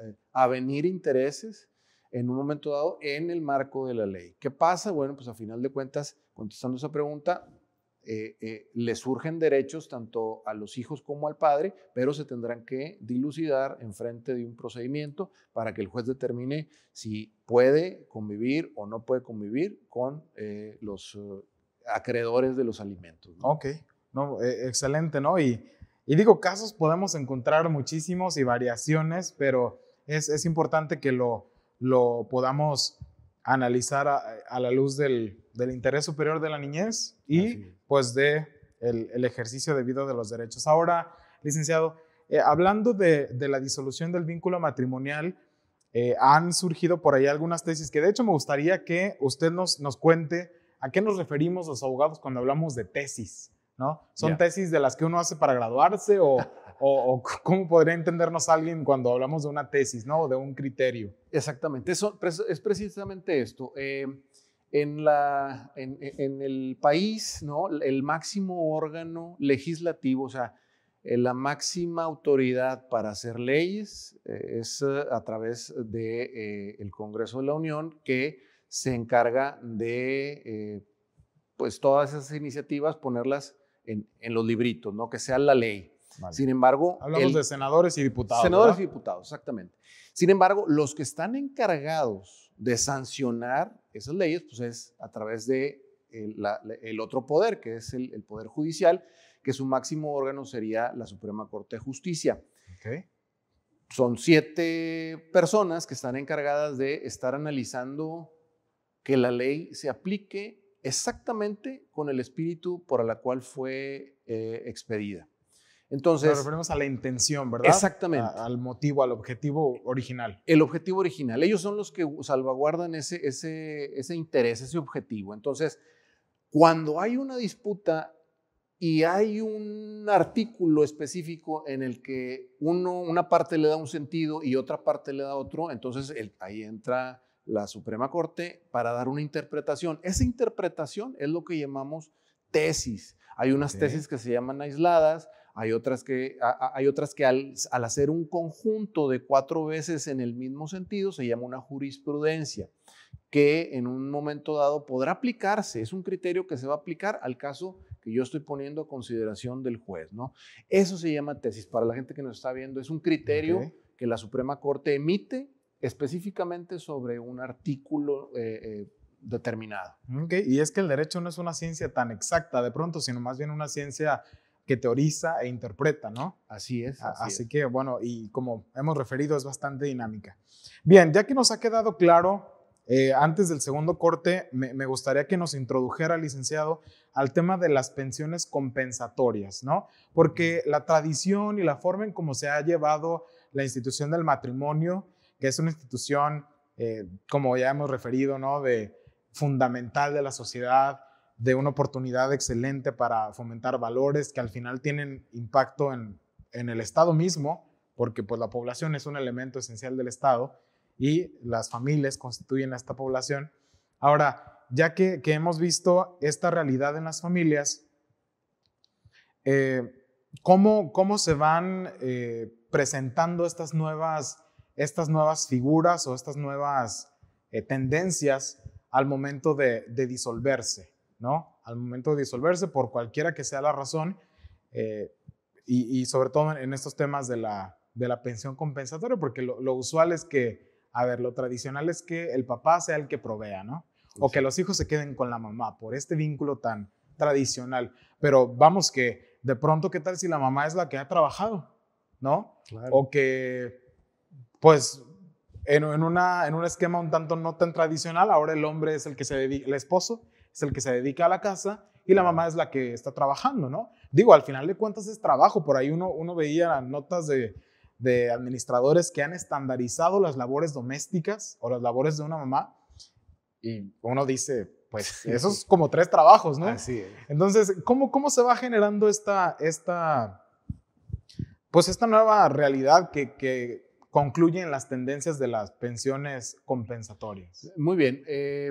eh, a venir intereses en un momento dado en el marco de la ley. ¿Qué pasa? Bueno, pues a final de cuentas, contestando esa pregunta, eh, eh, le surgen derechos tanto a los hijos como al padre, pero se tendrán que dilucidar en frente de un procedimiento para que el juez determine si puede convivir o no puede convivir con los acreedores de los alimentos. ¿no? Ok, no, excelente, ¿no? Y, y digo, casos podemos encontrar muchísimos y variaciones, pero es, importante que lo, podamos analizar a, la luz del, interés superior de la niñez y pues de el, ejercicio debido de los derechos. Ahora, licenciado, eh, hablando de, la disolución del vínculo matrimonial, eh, han surgido por ahí algunas tesis que de hecho me gustaría que usted nos cuente a qué nos referimos los abogados cuando hablamos de tesis. ¿Son tesis de las que uno hace para graduarse o, o, cómo podría entendernos alguien cuando hablamos de una tesis, ¿no? O de un criterio. Exactamente, es precisamente esto. Em, en, la, e-, en, el país, ¿no? El máximo órgano legislativo, o sea, eh, la máxima autoridad para hacer leyes eh, es eh, a través del de, Congreso de la Unión que se encarga de, pues, todas esas iniciativas, ponerlas en, los libritos, ¿no? que sea la ley. Sin embargo... Hablamos de senadores y diputados. Senadores y diputados, exactamente. Sin embargo, los que están encargados de sancionar esas leyes, pues es a través de eh, el, otro poder, que es el, el, Poder Judicial, que su máximo órgano sería la Suprema Corte de Justicia. Okay. Son siete personas que están encargadas de estar analizando que la ley se aplique exactamente con el espíritu por la cual fue eh, expedida. Entonces, Nos referimos a la intención, ¿verdad? Exactamente. al motivo, al objetivo original. El objetivo original. Ellos son los que salvaguardan ese, interés, ese objetivo. Entonces, cuando hay una disputa y hay un artículo específico en el que uno, una parte le da un sentido y otra parte le da otro, entonces ahí entra la Suprema Corte para dar una interpretación. Esa interpretación es lo que llamamos tesis. Hay unas tesis que se llaman aisladas, hay otras que, hay otras que al, hacer un conjunto de cuatro veces en el mismo sentido se llama una jurisprudencia, que en un momento dado podrá aplicarse, es un criterio que se va a aplicar al caso que yo estoy poniendo a consideración del juez, ¿no? Eso se llama tesis, para la gente que nos está viendo, es un criterio que la Suprema Corte emite específicamente sobre un artículo eh, eh, determinado. Okay. Y es que el derecho no es una ciencia tan exacta de pronto, sino más bien una ciencia que teoriza e interpreta, ¿no? Así es. Así, que, bueno, y como hemos referido, es bastante dinámica. Bien, ya que nos ha quedado claro, eh, antes del segundo corte, me, me, gustaría que nos introdujera, licenciado, al tema de las pensiones compensatorias, ¿no? Porque la tradición y la forma en cómo se ha llevado la institución del matrimonio, que es una institución, eh, como ya hemos referido, ¿no? de, fundamental de la sociedad, de una oportunidad excelente para fomentar valores que al final tienen impacto en, en el Estado mismo, porque pues la población es un elemento esencial del Estado y las familias constituyen a esta población. Ahora, ya que, que hemos visto esta realidad en las familias, eh, ¿cómo, ¿cómo, se van eh, presentando estas nuevas estas nuevas figuras o estas nuevas eh, tendencias al momento de, disolverse, ¿no? Al momento de disolverse por cualquiera que sea la razón eh, y, sobre todo en estos temas de la, de la pensión compensatoria, porque lo, usual es que, a ver, lo tradicional es que el papá sea el que provea, ¿no? O que los hijos se queden con la mamá por este vínculo tan tradicional. Pero vamos que de pronto, ¿qué tal si la mamá es la que ha trabajado? ¿No? O que pues en, un esquema un tanto no tan tradicional, ahora el hombre es el que se dedica, el esposo es el que se dedica a la casa y la mamá es la que está trabajando, ¿no? Digo, al final de cuentas es trabajo, por ahí uno, uno veía notas de, administradores que han estandarizado las labores domésticas o las labores de una mamá y uno dice, pues eso es como tres trabajos, ¿no? Así Entonces, ¿cómo, se va generando esta, esta, pues esta nueva realidad que concluyen las tendencias de las pensiones compensatorias. Muy bien. Eh,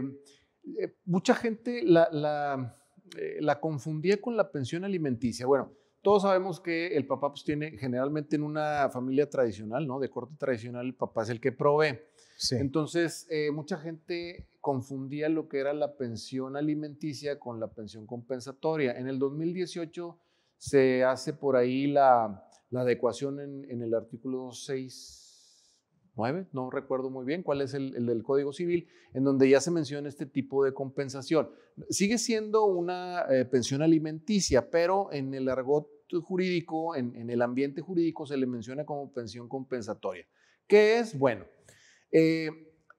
eh, mucha gente eh, la, confundía con la pensión alimenticia. Bueno, todos sabemos que el papá pues, tiene generalmente en una familia tradicional, ¿no? De corte tradicional, el papá es el que provee. Entonces, mucha gente confundía lo que era la pensión alimenticia con la pensión compensatoria. En el 2018 se hace por ahí la, adecuación en, en el artículo 6 no recuerdo muy bien cuál es el, del Código Civil, en donde ya se menciona este tipo de compensación. Sigue siendo una eh, pensión alimenticia, pero en el argot jurídico, en, el ambiente jurídico, se le menciona como pensión compensatoria. ¿Qué es? Bueno, eh,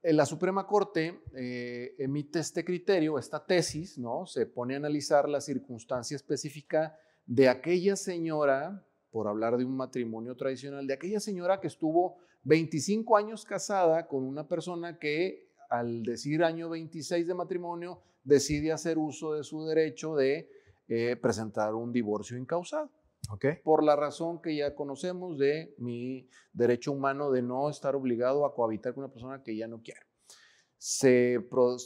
la Suprema Corte eh, emite este criterio, esta tesis, ¿no? Se pone a analizar la circunstancia específica de aquella señora, por hablar de un matrimonio tradicional, de aquella señora que estuvo 25 años casada con una persona que al decir año 26 de matrimonio decide hacer uso de su derecho de eh, presentar un divorcio incausado. Okay. Por la razón que ya conocemos de mi derecho humano de no estar obligado a cohabitar con una persona que ya no quiero. Se,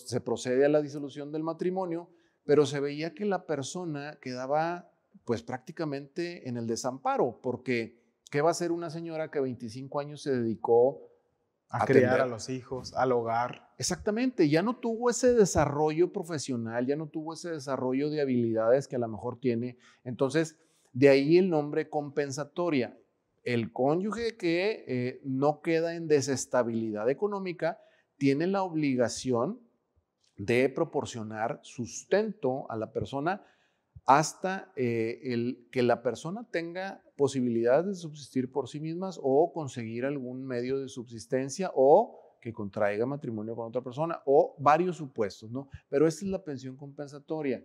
se procede a la disolución del matrimonio, pero se veía que la persona quedaba pues prácticamente en el desamparo, porque ¿Qué va a hacer una señora que 25 años se dedicó a, criar a los hijos, al hogar? Exactamente, ya no tuvo ese desarrollo profesional, ya no tuvo ese desarrollo de habilidades que a lo mejor tiene. Entonces, de ahí el nombre compensatoria. El cónyuge que eh, no queda en desestabilidad económica tiene la obligación de proporcionar sustento a la persona hasta eh, el, que la persona tenga posibilidades de subsistir por sí mismas o conseguir algún medio de subsistencia o que contraiga matrimonio con otra persona o varios supuestos, ¿no? Pero esta es la pensión compensatoria.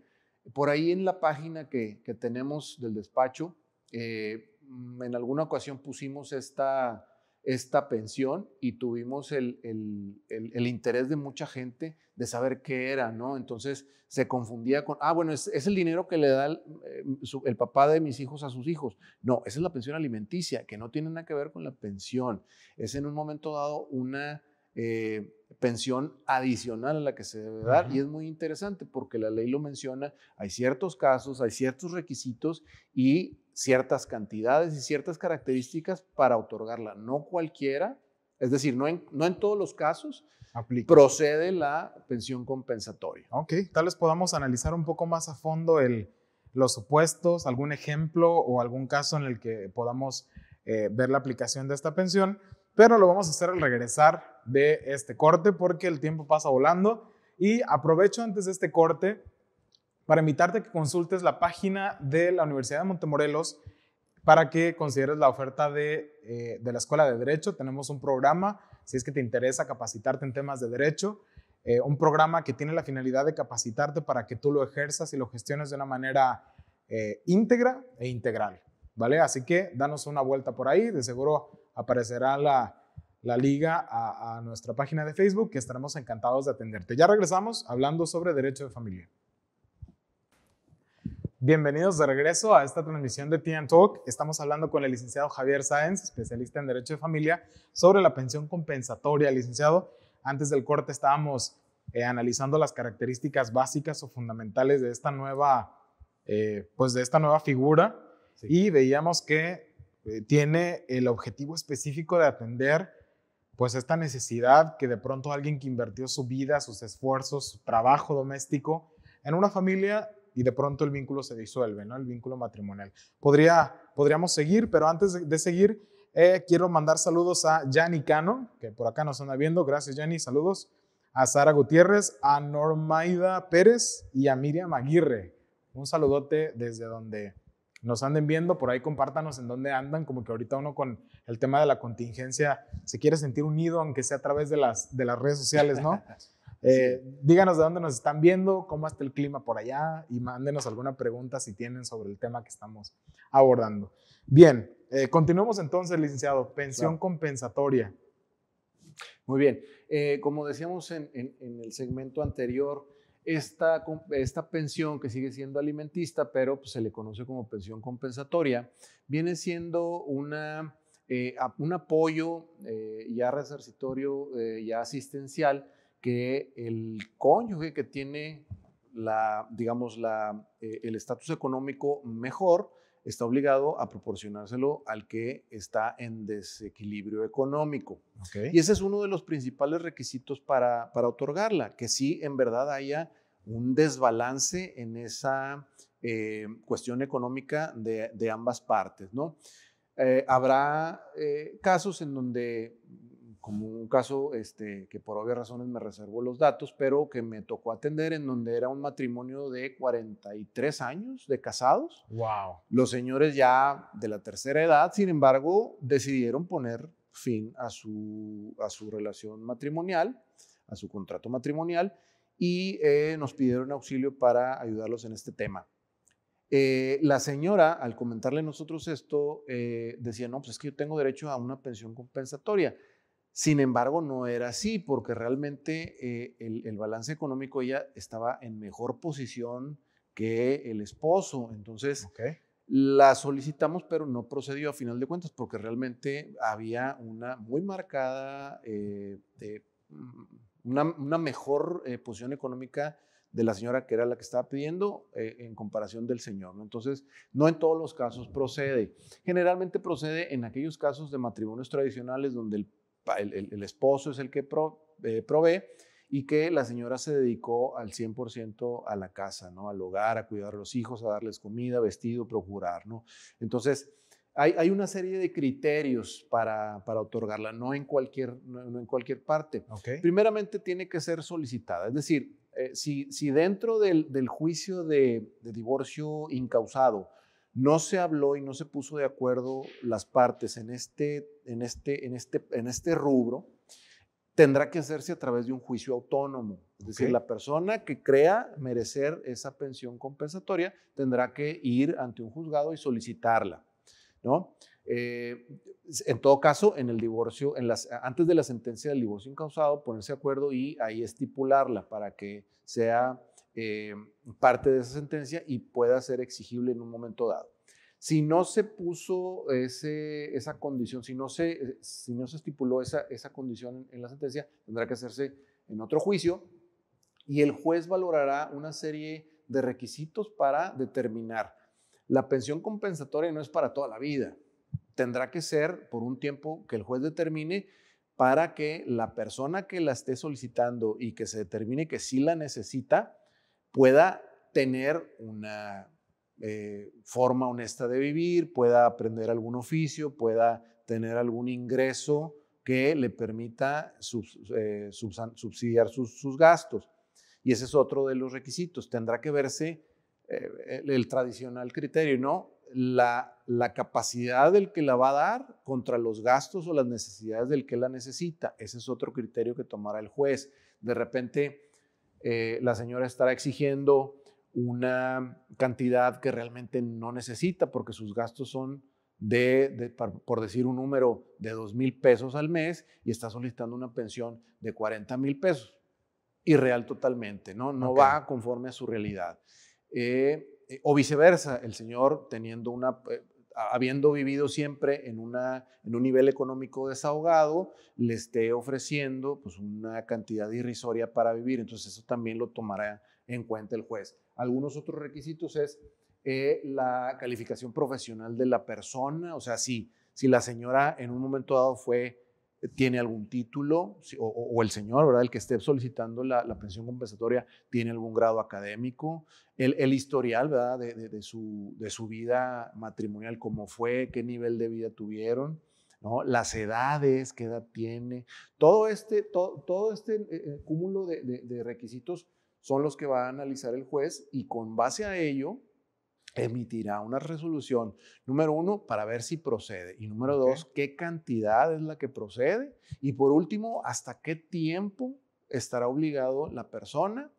Por ahí en la página que, tenemos del despacho, eh, en alguna ocasión pusimos esta, esta pensión y tuvimos el, interés de mucha gente de saber qué era, ¿no? Entonces se confundía con, ah, bueno, es, es el dinero que le da eh, el, papá de mis hijos a sus hijos. No, esa es la pensión alimenticia, que no tiene nada que ver con la pensión. Es en un momento dado una eh, pensión adicional a la que se debe dar y es muy interesante porque la ley lo menciona, hay ciertos casos, hay ciertos requisitos y ciertas cantidades y ciertas características para otorgarla. No cualquiera, es decir, no en, no en todos los casos procede la pensión compensatoria. Ok, tal vez podamos analizar un poco más a fondo los supuestos, algún ejemplo o algún caso en el que podamos eh, ver la aplicación de esta pensión, pero lo vamos a hacer al regresar de este corte porque el tiempo pasa volando y aprovecho antes de este corte para invitarte a que consultes la página de la Universidad de Montemorelos para que consideres la oferta de, eh, la Escuela de Derecho. Tenemos un programa, si es que te interesa capacitarte en temas de derecho, eh, un programa que tiene la finalidad de capacitarte para que tú lo ejerzas y lo gestiones de una manera eh, íntegra e integral. ¿Vale? Así que danos una vuelta por ahí, de seguro aparecerá la, liga a, a nuestra página de Facebook que estaremos encantados de atenderte. Ya regresamos hablando sobre derecho de familia. Bienvenidos de regreso a esta transmisión de TN Talk. Estamos hablando con el licenciado Javier Sáenz, especialista en Derecho de Familia, sobre la pensión compensatoria. Licenciado, antes del corte estábamos eh, analizando las características básicas o fundamentales de esta nueva, eh, pues de esta nueva figura y veíamos que eh, tiene el objetivo específico de atender pues esta necesidad que de pronto alguien que invirtió su vida, sus esfuerzos, su trabajo doméstico en una familia y de pronto el vínculo se disuelve, ¿no? El vínculo matrimonial. Podría, podríamos seguir, pero antes de, seguir, eh, quiero mandar saludos a Yanni Cano, que por acá nos anda viendo. Gracias, Yanni. Saludos. A Sara Gutiérrez, a Normaida Pérez y a Miriam Aguirre. Un saludote desde donde nos anden viendo. Por ahí compártanos en dónde andan. Como que ahorita uno con el tema de la contingencia se quiere sentir unido, aunque sea a través de las, de las redes sociales, ¿no? Eh, díganos de dónde nos están viendo, cómo está el clima por allá y mándenos alguna pregunta si tienen sobre el tema que estamos abordando. Bien, eh, continuemos entonces, licenciado. Pensión compensatoria. Muy bien. Eh, como decíamos en, el segmento anterior, esta, pensión que sigue siendo alimentista, pero pues, se le conoce como pensión compensatoria, viene siendo una, un apoyo ya resarcitorio, ya asistencial que el cónyuge que tiene la, digamos, la, eh, el estatus económico mejor está obligado a proporcionárselo al que está en desequilibrio económico. Y ese es uno de los principales requisitos para, para otorgarla, que sí en verdad haya un desbalance en esa eh, cuestión económica de, ambas partes, ¿no? Eh, habrá casos en donde como un caso este, que por obvias razones me reservo los datos, pero que me tocó atender en donde era un matrimonio de 43 años de casados. Wow. Los señores ya de la tercera edad, sin embargo, decidieron poner fin a su, a su relación matrimonial, a su contrato matrimonial, y eh, nos pidieron auxilio para ayudarlos en este tema. Eh, la señora, al comentarle nosotros esto, eh, decía, no, pues es que yo tengo derecho a una pensión compensatoria. Sin embargo, no era así, porque realmente eh, el, balance económico ella estaba en mejor posición que el esposo. Entonces, la solicitamos, pero no procedió a final de cuentas, porque realmente había una muy marcada, eh, de, mm, una, mejor eh, posición económica de la señora que era la que estaba pidiendo en comparación del señor. Entonces, no en todos los casos procede. Generalmente procede en aquellos casos de matrimonios tradicionales donde el el, esposo es el que eh, provee y que la señora se dedicó al 100% a la casa, ¿no? Al hogar, a cuidar a los hijos, a darles comida, vestido, procurar, ¿no? Entonces, hay, hay una serie de criterios para, para otorgarla, no en cualquier, no, en cualquier parte. Primeramente, tiene que ser solicitada, es decir, eh, si, si, dentro del, juicio de, divorcio incausado no se habló y no se puso de acuerdo las partes en este, en este, en este, en este rubro. Tendrá que hacerse a través de un juicio autónomo. Es decir, la persona que crea merecer esa pensión compensatoria tendrá que ir ante un juzgado y solicitarla. ¿no? Eh, en todo caso, en el divorcio, antes de la sentencia del divorcio incausado, ponerse de acuerdo y ahí estipularla para que sea eh, parte de esa sentencia y pueda ser exigible en un momento dado. Si no se puso esa condición, si no se, estipuló esa, esa condición en la sentencia, tendrá que hacerse en otro juicio y el juez valorará una serie de requisitos para determinar. La pensión compensatoria no es para toda la vida, tendrá que ser por un tiempo que el juez determine para que la persona que la esté solicitando y que se determine que sí la necesita, pueda tener una eh, forma honesta de vivir, pueda aprender algún oficio, pueda tener algún ingreso que le permita eh, subsidiar sus, gastos. Y ese es otro de los requisitos. Tendrá que verse eh, el, tradicional criterio, ¿no? la capacidad del que la va a dar contra los gastos o las necesidades del que la necesita. Ese es otro criterio que tomará el juez. De repente, eh, la señora estará exigiendo una cantidad que realmente no necesita porque sus gastos son de, por decir un número, de 2 mil pesos al mes y está solicitando una pensión de 40 mil pesos. Irreal totalmente, ¿no? No va conforme a su realidad. Eh, eh, o viceversa, el señor teniendo una, habiendo vivido siempre en, una, en un nivel económico desahogado, le esté ofreciendo pues, una cantidad irrisoria para vivir. Entonces eso también lo tomará en cuenta el juez. Algunos otros requisitos es eh, la calificación profesional de la persona, o sea, si, si la señora en un momento dado fue tiene algún título o, el señor, ¿verdad? El que esté solicitando la, pensión compensatoria tiene algún grado académico, el, historial, ¿verdad? De, su, de, su, vida matrimonial, cómo fue, qué nivel de vida tuvieron, ¿no? Las edades, qué edad tiene. Todo este, todo, todo este eh, eh, cúmulo de requisitos son los que va a analizar el juez y con base a ello emitirá una resolución, número uno, para ver si procede, y número dos, qué cantidad es la que procede, y por último, hasta qué tiempo estará obligado la persona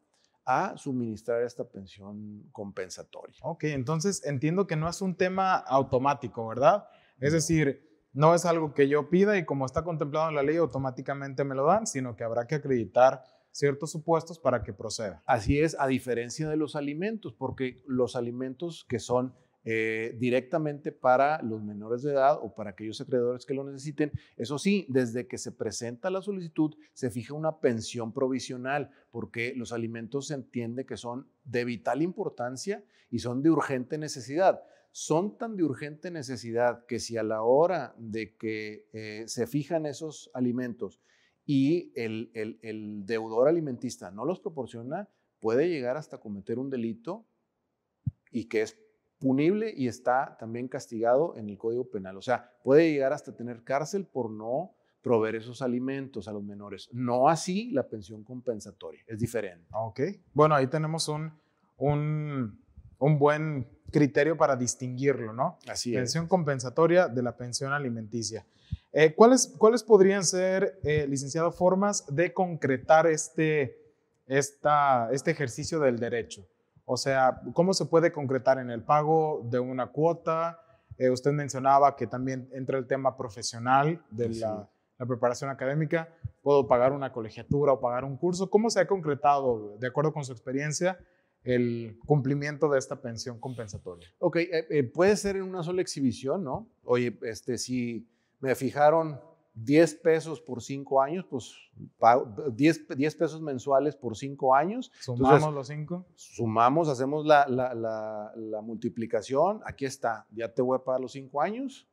a suministrar esta pensión compensatoria. Ok, entonces entiendo que no es un tema automático, ¿verdad? Es decir, no es algo que yo pida y como está contemplado en la ley automáticamente me lo dan, sino que habrá que acreditar ciertos supuestos para que proceda. Así es, a diferencia de los alimentos, porque los alimentos que son eh, directamente para los menores de edad o para aquellos acreedores que lo necesiten. Eso sí, desde que se presenta la solicitud se fija una pensión provisional porque los alimentos se entiende que son de vital importancia y son de urgente necesidad. Son tan de urgente necesidad que si a la hora de que eh, se fijan esos alimentos y el, el, el deudor alimentista no los proporciona, puede llegar hasta cometer un delito y que es punible y está también castigado en el Código Penal. O sea, puede llegar hasta tener cárcel por no proveer esos alimentos a los menores. No así la pensión compensatoria, es diferente. Ok, bueno, ahí tenemos un, un un buen criterio para distinguirlo, ¿no? Así es. Pensión compensatoria de la pensión alimenticia. Eh, ¿cuáles, podrían ser, eh, licenciado, formas de concretar este, este ejercicio del derecho? O sea, ¿cómo se puede concretar en el pago de una cuota? Eh, usted mencionaba que también entra el tema profesional de la preparación académica. Puedo pagar una colegiatura o pagar un curso. ¿Cómo se ha concretado, de acuerdo con su experiencia, el cumplimiento de esta pensión compensatoria. Ok, eh, eh, puede ser en una sola exhibición, ¿no? Oye, este, si me fijaron 10 pesos por 5 años, pues 10, 10, pesos mensuales por 5 años. Sumamos los 5. Sumamos, hacemos la, la, la, multiplicación. Aquí está, ya te voy a pagar los 5 años.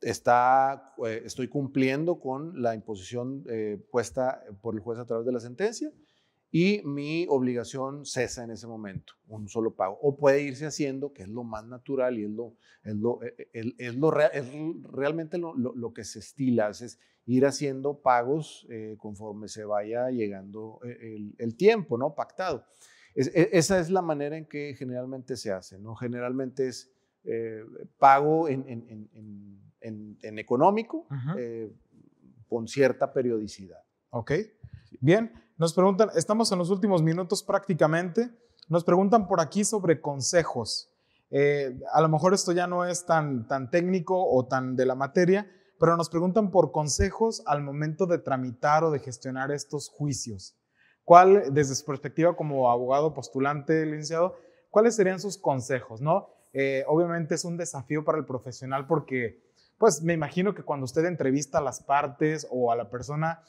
Está, eh, estoy cumpliendo con la imposición puesta por el juez a través de la sentencia y mi obligación cesa en ese momento, un solo pago. O puede irse haciendo, que es lo más natural y es lo, es lo, e, e, es, lo, es realmente lo, lo, que se estila, es ir haciendo pagos eh, conforme se vaya llegando eh, el, el tiempo, ¿no? Pactado. E, esa es la manera en que generalmente se hace, ¿no? Generalmente es eh, pago en, en, en, en económico con cierta periodicidad. Ok, bien. Nos preguntan, estamos en los últimos minutos prácticamente, nos preguntan por aquí sobre consejos. Eh, a lo mejor esto ya no es tan, tan técnico o tan de la materia, pero nos preguntan por consejos al momento de tramitar o de gestionar estos juicios. ¿Cuál, desde su perspectiva como abogado postulante, licenciado, cuáles serían sus consejos? ¿no? Eh, obviamente es un desafío para el profesional porque, pues me imagino que cuando usted entrevista a las partes o a la persona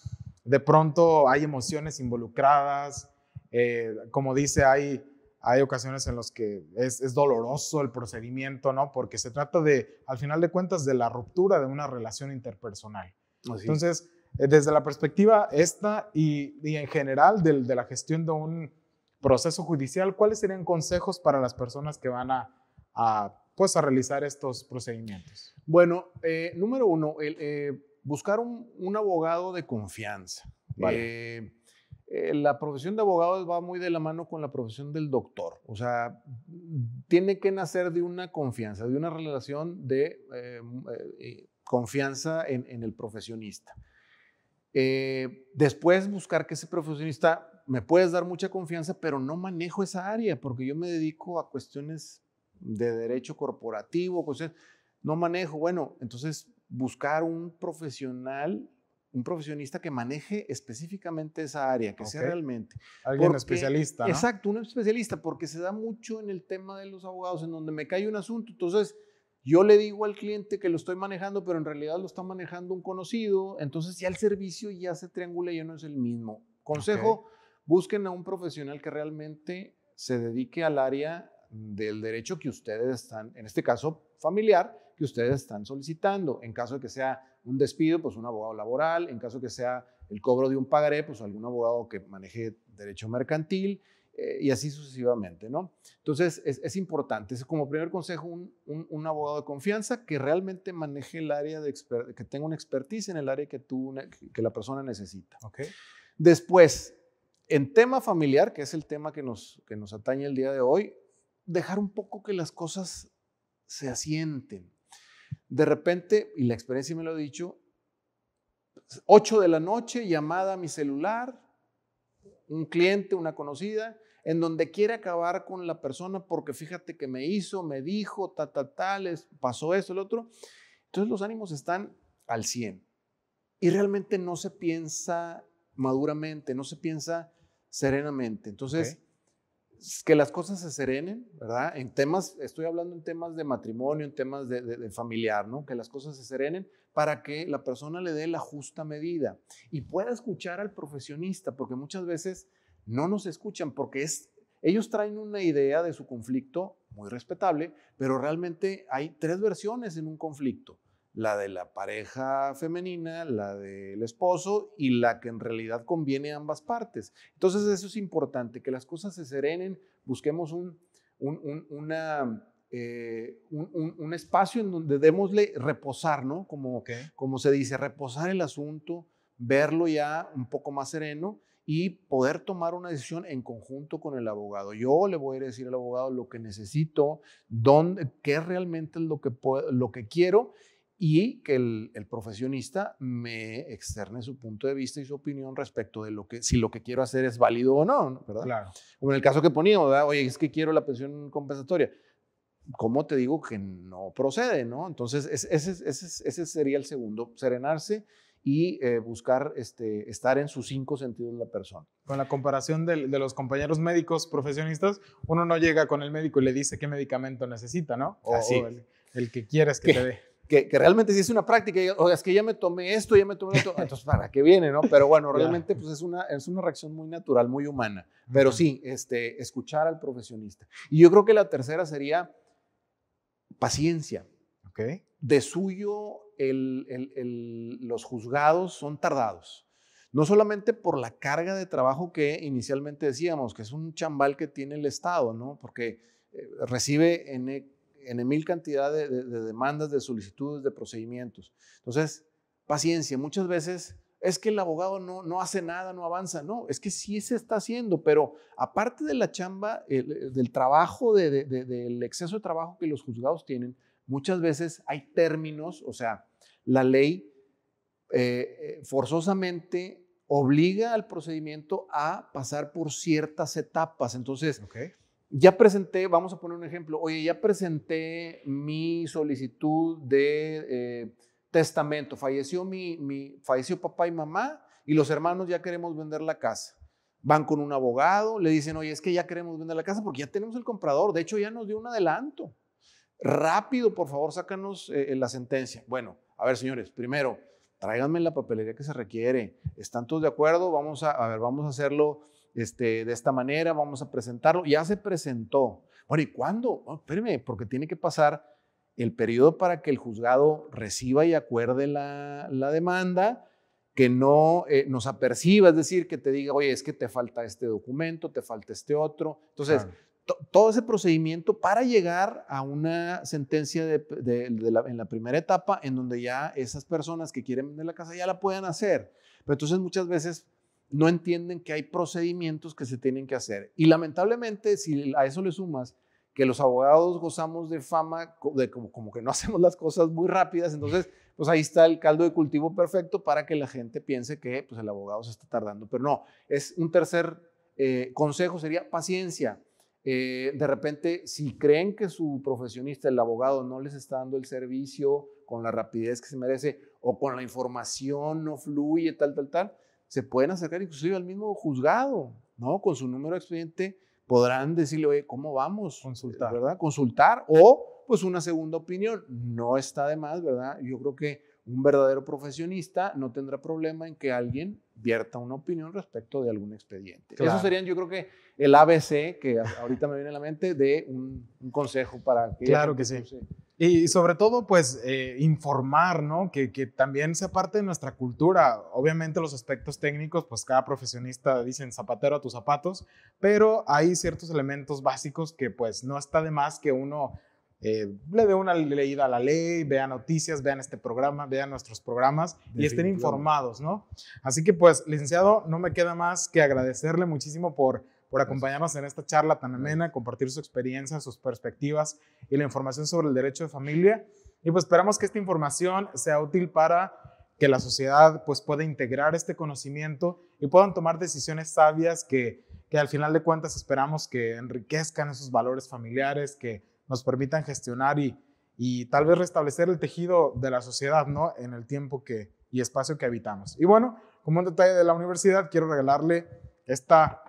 de pronto hay emociones involucradas, eh, como dice, hay, hay ocasiones en las que es, doloroso el procedimiento, ¿no? Porque se trata de, al final de cuentas, de la ruptura de una relación interpersonal. Entonces, eh, desde la perspectiva esta y, en general de, de, la gestión de un proceso judicial, ¿cuáles serían consejos para las personas que van a, pues, a realizar estos procedimientos? Bueno, eh, número uno, el buscar un, abogado de confianza. Eh, eh, la profesión de abogado va muy de la mano con la profesión del doctor. O sea, tiene que nacer de una confianza, de una relación de eh, mm, confianza en, el profesionista. después buscar que ese profesionista me puedes dar mucha confianza, pero no manejo esa área porque yo me dedico a cuestiones de derecho corporativo, no manejo. Bueno, entonces buscar un profesional, un profesionista que maneje específicamente esa área, que sea realmente. Alguien especialista. Exacto, un especialista, porque se da mucho en el tema de los abogados, en donde me cae un asunto. Entonces, yo le digo al cliente que lo estoy manejando, pero en realidad lo está manejando un conocido. Entonces, ya el servicio ya se triangula y ya no es el mismo. Consejo, busquen a un profesional que realmente se dedique al área del derecho que ustedes están, en este caso familiar, que ustedes están solicitando. En caso de que sea un despido, pues un abogado laboral. En caso de que sea el cobro de un pagaré, pues algún abogado que maneje derecho mercantil eh, y así sucesivamente, ¿no? Entonces, es, importante. Es como primer consejo, un, un, abogado de confianza que realmente maneje el área, de que tenga una expertise en el área que, tú, que la persona necesita. Okay. Después, en tema familiar, que es el tema que nos, que nos atañe el día de hoy, dejar un poco que las cosas se asienten. De repente, y la experiencia me lo ha dicho, 8 pues, de la noche, llamada a mi celular, un cliente, una conocida, en donde quiere acabar con la persona porque fíjate que me hizo, me dijo, ta, ta, tal, pasó eso, el otro. Entonces los ánimos están al 100. Y realmente no se piensa maduramente, no se piensa serenamente. Entonces, que las cosas se serenen, ¿verdad? En temas, estoy hablando en temas de matrimonio, en temas de, familiar, ¿no? Que las cosas se serenen para que la persona le dé la justa medida y pueda escuchar al profesionista, porque muchas veces no nos escuchan porque ellos traen una idea de su conflicto muy respetable, pero realmente hay tres versiones en un conflicto la de la pareja femenina, la del esposo y la que en realidad conviene a ambas partes. Entonces eso es importante, que las cosas se serenen, busquemos un, un eh, espacio en donde démosle reposar, ¿no? Como, como se dice, reposar el asunto, verlo ya un poco más sereno y poder tomar una decisión en conjunto con el abogado. Yo le voy a decir al abogado lo que necesito, dónde, qué realmente es lo que, lo que quiero y que el, el, profesionista me externe su punto de vista y su opinión respecto de lo que, si lo que quiero hacer es válido o no, ¿verdad? Claro. Como en el caso que ponía Oye, es que quiero la pensión compensatoria. ¿Cómo te digo que no procede, no? Entonces, ese, ese, ese, sería el segundo, serenarse y eh, buscar este, estar en sus cinco sentidos la persona. Con la comparación de, de, los compañeros médicos profesionistas, uno no llega con el médico y le dice qué medicamento necesita, ¿no? O, el, que quieras que te dé que, realmente si es una práctica, o es que ya me tomé esto, ya me tomé esto, entonces para qué viene, ¿no? Pero bueno, realmente pues es una, es una reacción muy natural, muy humana, pero sí, este, escuchar al profesionista. Y yo creo que la tercera sería paciencia. Okay. De suyo, el, el, el, los juzgados son tardados. No solamente por la carga de trabajo que inicialmente decíamos, que es un chambal que tiene el Estado, ¿no? Porque eh, recibe en en mil cantidades de, demandas, de solicitudes, de procedimientos. Entonces, paciencia. Muchas veces es que el abogado no, no hace nada, no avanza. No, es que sí se está haciendo, pero aparte de la chamba, del trabajo, del exceso de trabajo que los juzgados tienen, muchas veces hay términos, o sea, la ley eh, eh, forzosamente obliga al procedimiento a pasar por ciertas etapas. Entonces, ok ya presenté, vamos a poner un ejemplo, oye, ya presenté mi solicitud de eh, testamento, falleció, mi, falleció papá y mamá y los hermanos ya queremos vender la casa. Van con un abogado, le dicen, oye, es que ya queremos vender la casa porque ya tenemos el comprador, de hecho ya nos dio un adelanto. Rápido, por favor, sácanos eh, eh, la sentencia. Bueno, a ver, señores, primero, tráiganme la papelería que se requiere. ¿Están todos de acuerdo? Vamos a, a ver, vamos a hacerlo este, de esta manera, vamos a presentarlo. Ya se presentó. Bueno, ¿y cuándo? Oh, espérame, porque tiene que pasar el periodo para que el juzgado reciba y acuerde la, la demanda, que no eh, nos aperciba, es decir, que te diga, oye, es que te falta este documento, te falta este otro. Entonces, todo ese procedimiento para llegar a una sentencia de, en la primera etapa, en donde ya esas personas que quieren vender la casa ya la puedan hacer. Pero entonces muchas veces no entienden que hay procedimientos que se tienen que hacer. Y lamentablemente, si a eso le sumas que los abogados gozamos de fama, de como, que no hacemos las cosas muy rápidas, entonces, pues ahí está el caldo de cultivo perfecto para que la gente piense que pues, el abogado se está tardando. Pero no, es un tercer eh, consejo, sería paciencia. Eh, de repente, si creen que su profesionista, el abogado, no les está dando el servicio con la rapidez que se merece o con la información no fluye, tal, tal, tal, se pueden acercar inclusive al mismo juzgado, ¿no? Con su número de expediente podrán decirle, oye, ¿cómo vamos? Consultar. ¿Verdad? Consultar o pues una segunda opinión. No está de más, ¿verdad? Yo creo que un verdadero profesionista no tendrá problema en que alguien vierta una opinión respecto de algún expediente. Eso serían, yo creo que el ABC, que ahorita me viene a la mente, de un, consejo para que... Claro que sí. Y sobre todo, pues, eh, informar, ¿no? Que, también sea parte de nuestra cultura. Obviamente los aspectos técnicos, pues cada profesionista dicen zapatero a tus zapatos, pero hay ciertos elementos básicos que pues no está de más que uno eh, le dé una leída a la ley, vea noticias, vean este programa, vean nuestros programas y estén informados, ¿no? Así que pues, licenciado, no me queda más que agradecerle muchísimo por por acompañarnos en esta charla tan amena, compartir su experiencia, sus perspectivas y la información sobre el derecho de familia. Y pues esperamos que esta información sea útil para que la sociedad pues pueda integrar este conocimiento y puedan tomar decisiones sabias que, que al final de cuentas esperamos que enriquezcan esos valores familiares, que nos permitan gestionar y, y tal vez restablecer el tejido de la sociedad, ¿no? En el tiempo que, y espacio que habitamos. Y bueno, como un detalle de la universidad, quiero regalarle esta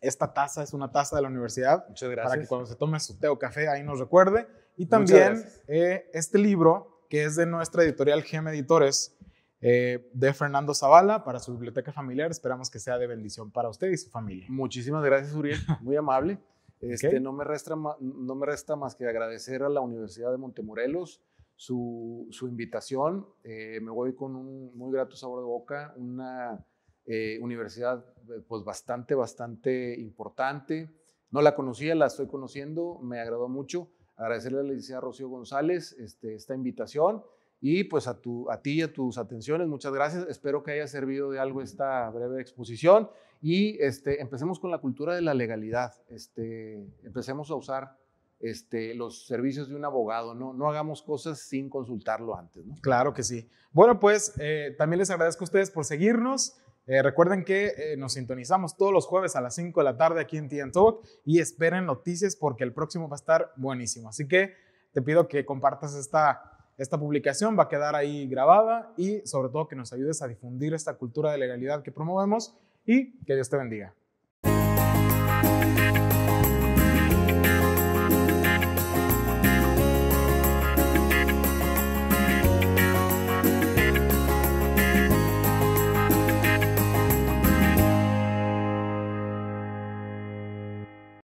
esta taza es una taza de la universidad. Muchas gracias. Para que cuando se tome su té o café, ahí nos recuerde. Y también eh, este libro, que es de nuestra editorial GM Editores, eh, de Fernando Zavala, para su biblioteca familiar. Esperamos que sea de bendición para usted y su familia. Muchísimas gracias, Uriel. Muy amable. Este, no, me resta, no me resta más que agradecer a la Universidad de Montemorelos su, invitación. Eh, me voy con un muy grato sabor de boca, una eh, universidad eh, pues bastante, bastante importante. No la conocía, la estoy conociendo, me agradó mucho. Agradecerle a la licenciada Rocío González este, esta invitación y pues a, tu, a ti y a tus atenciones, muchas gracias. Espero que haya servido de algo esta breve exposición y este, empecemos con la cultura de la legalidad. Este, empecemos a usar este, los servicios de un abogado, ¿no? No hagamos cosas sin consultarlo antes, ¿no? Claro que sí. Bueno, pues eh, también les agradezco a ustedes por seguirnos. Eh, recuerden que eh, nos sintonizamos todos los jueves a las 5 de la tarde aquí en TN Talk y esperen noticias porque el próximo va a estar buenísimo. Así que te pido que compartas esta, esta publicación, va a quedar ahí grabada y sobre todo que nos ayudes a difundir esta cultura de legalidad que promovemos y que Dios te bendiga.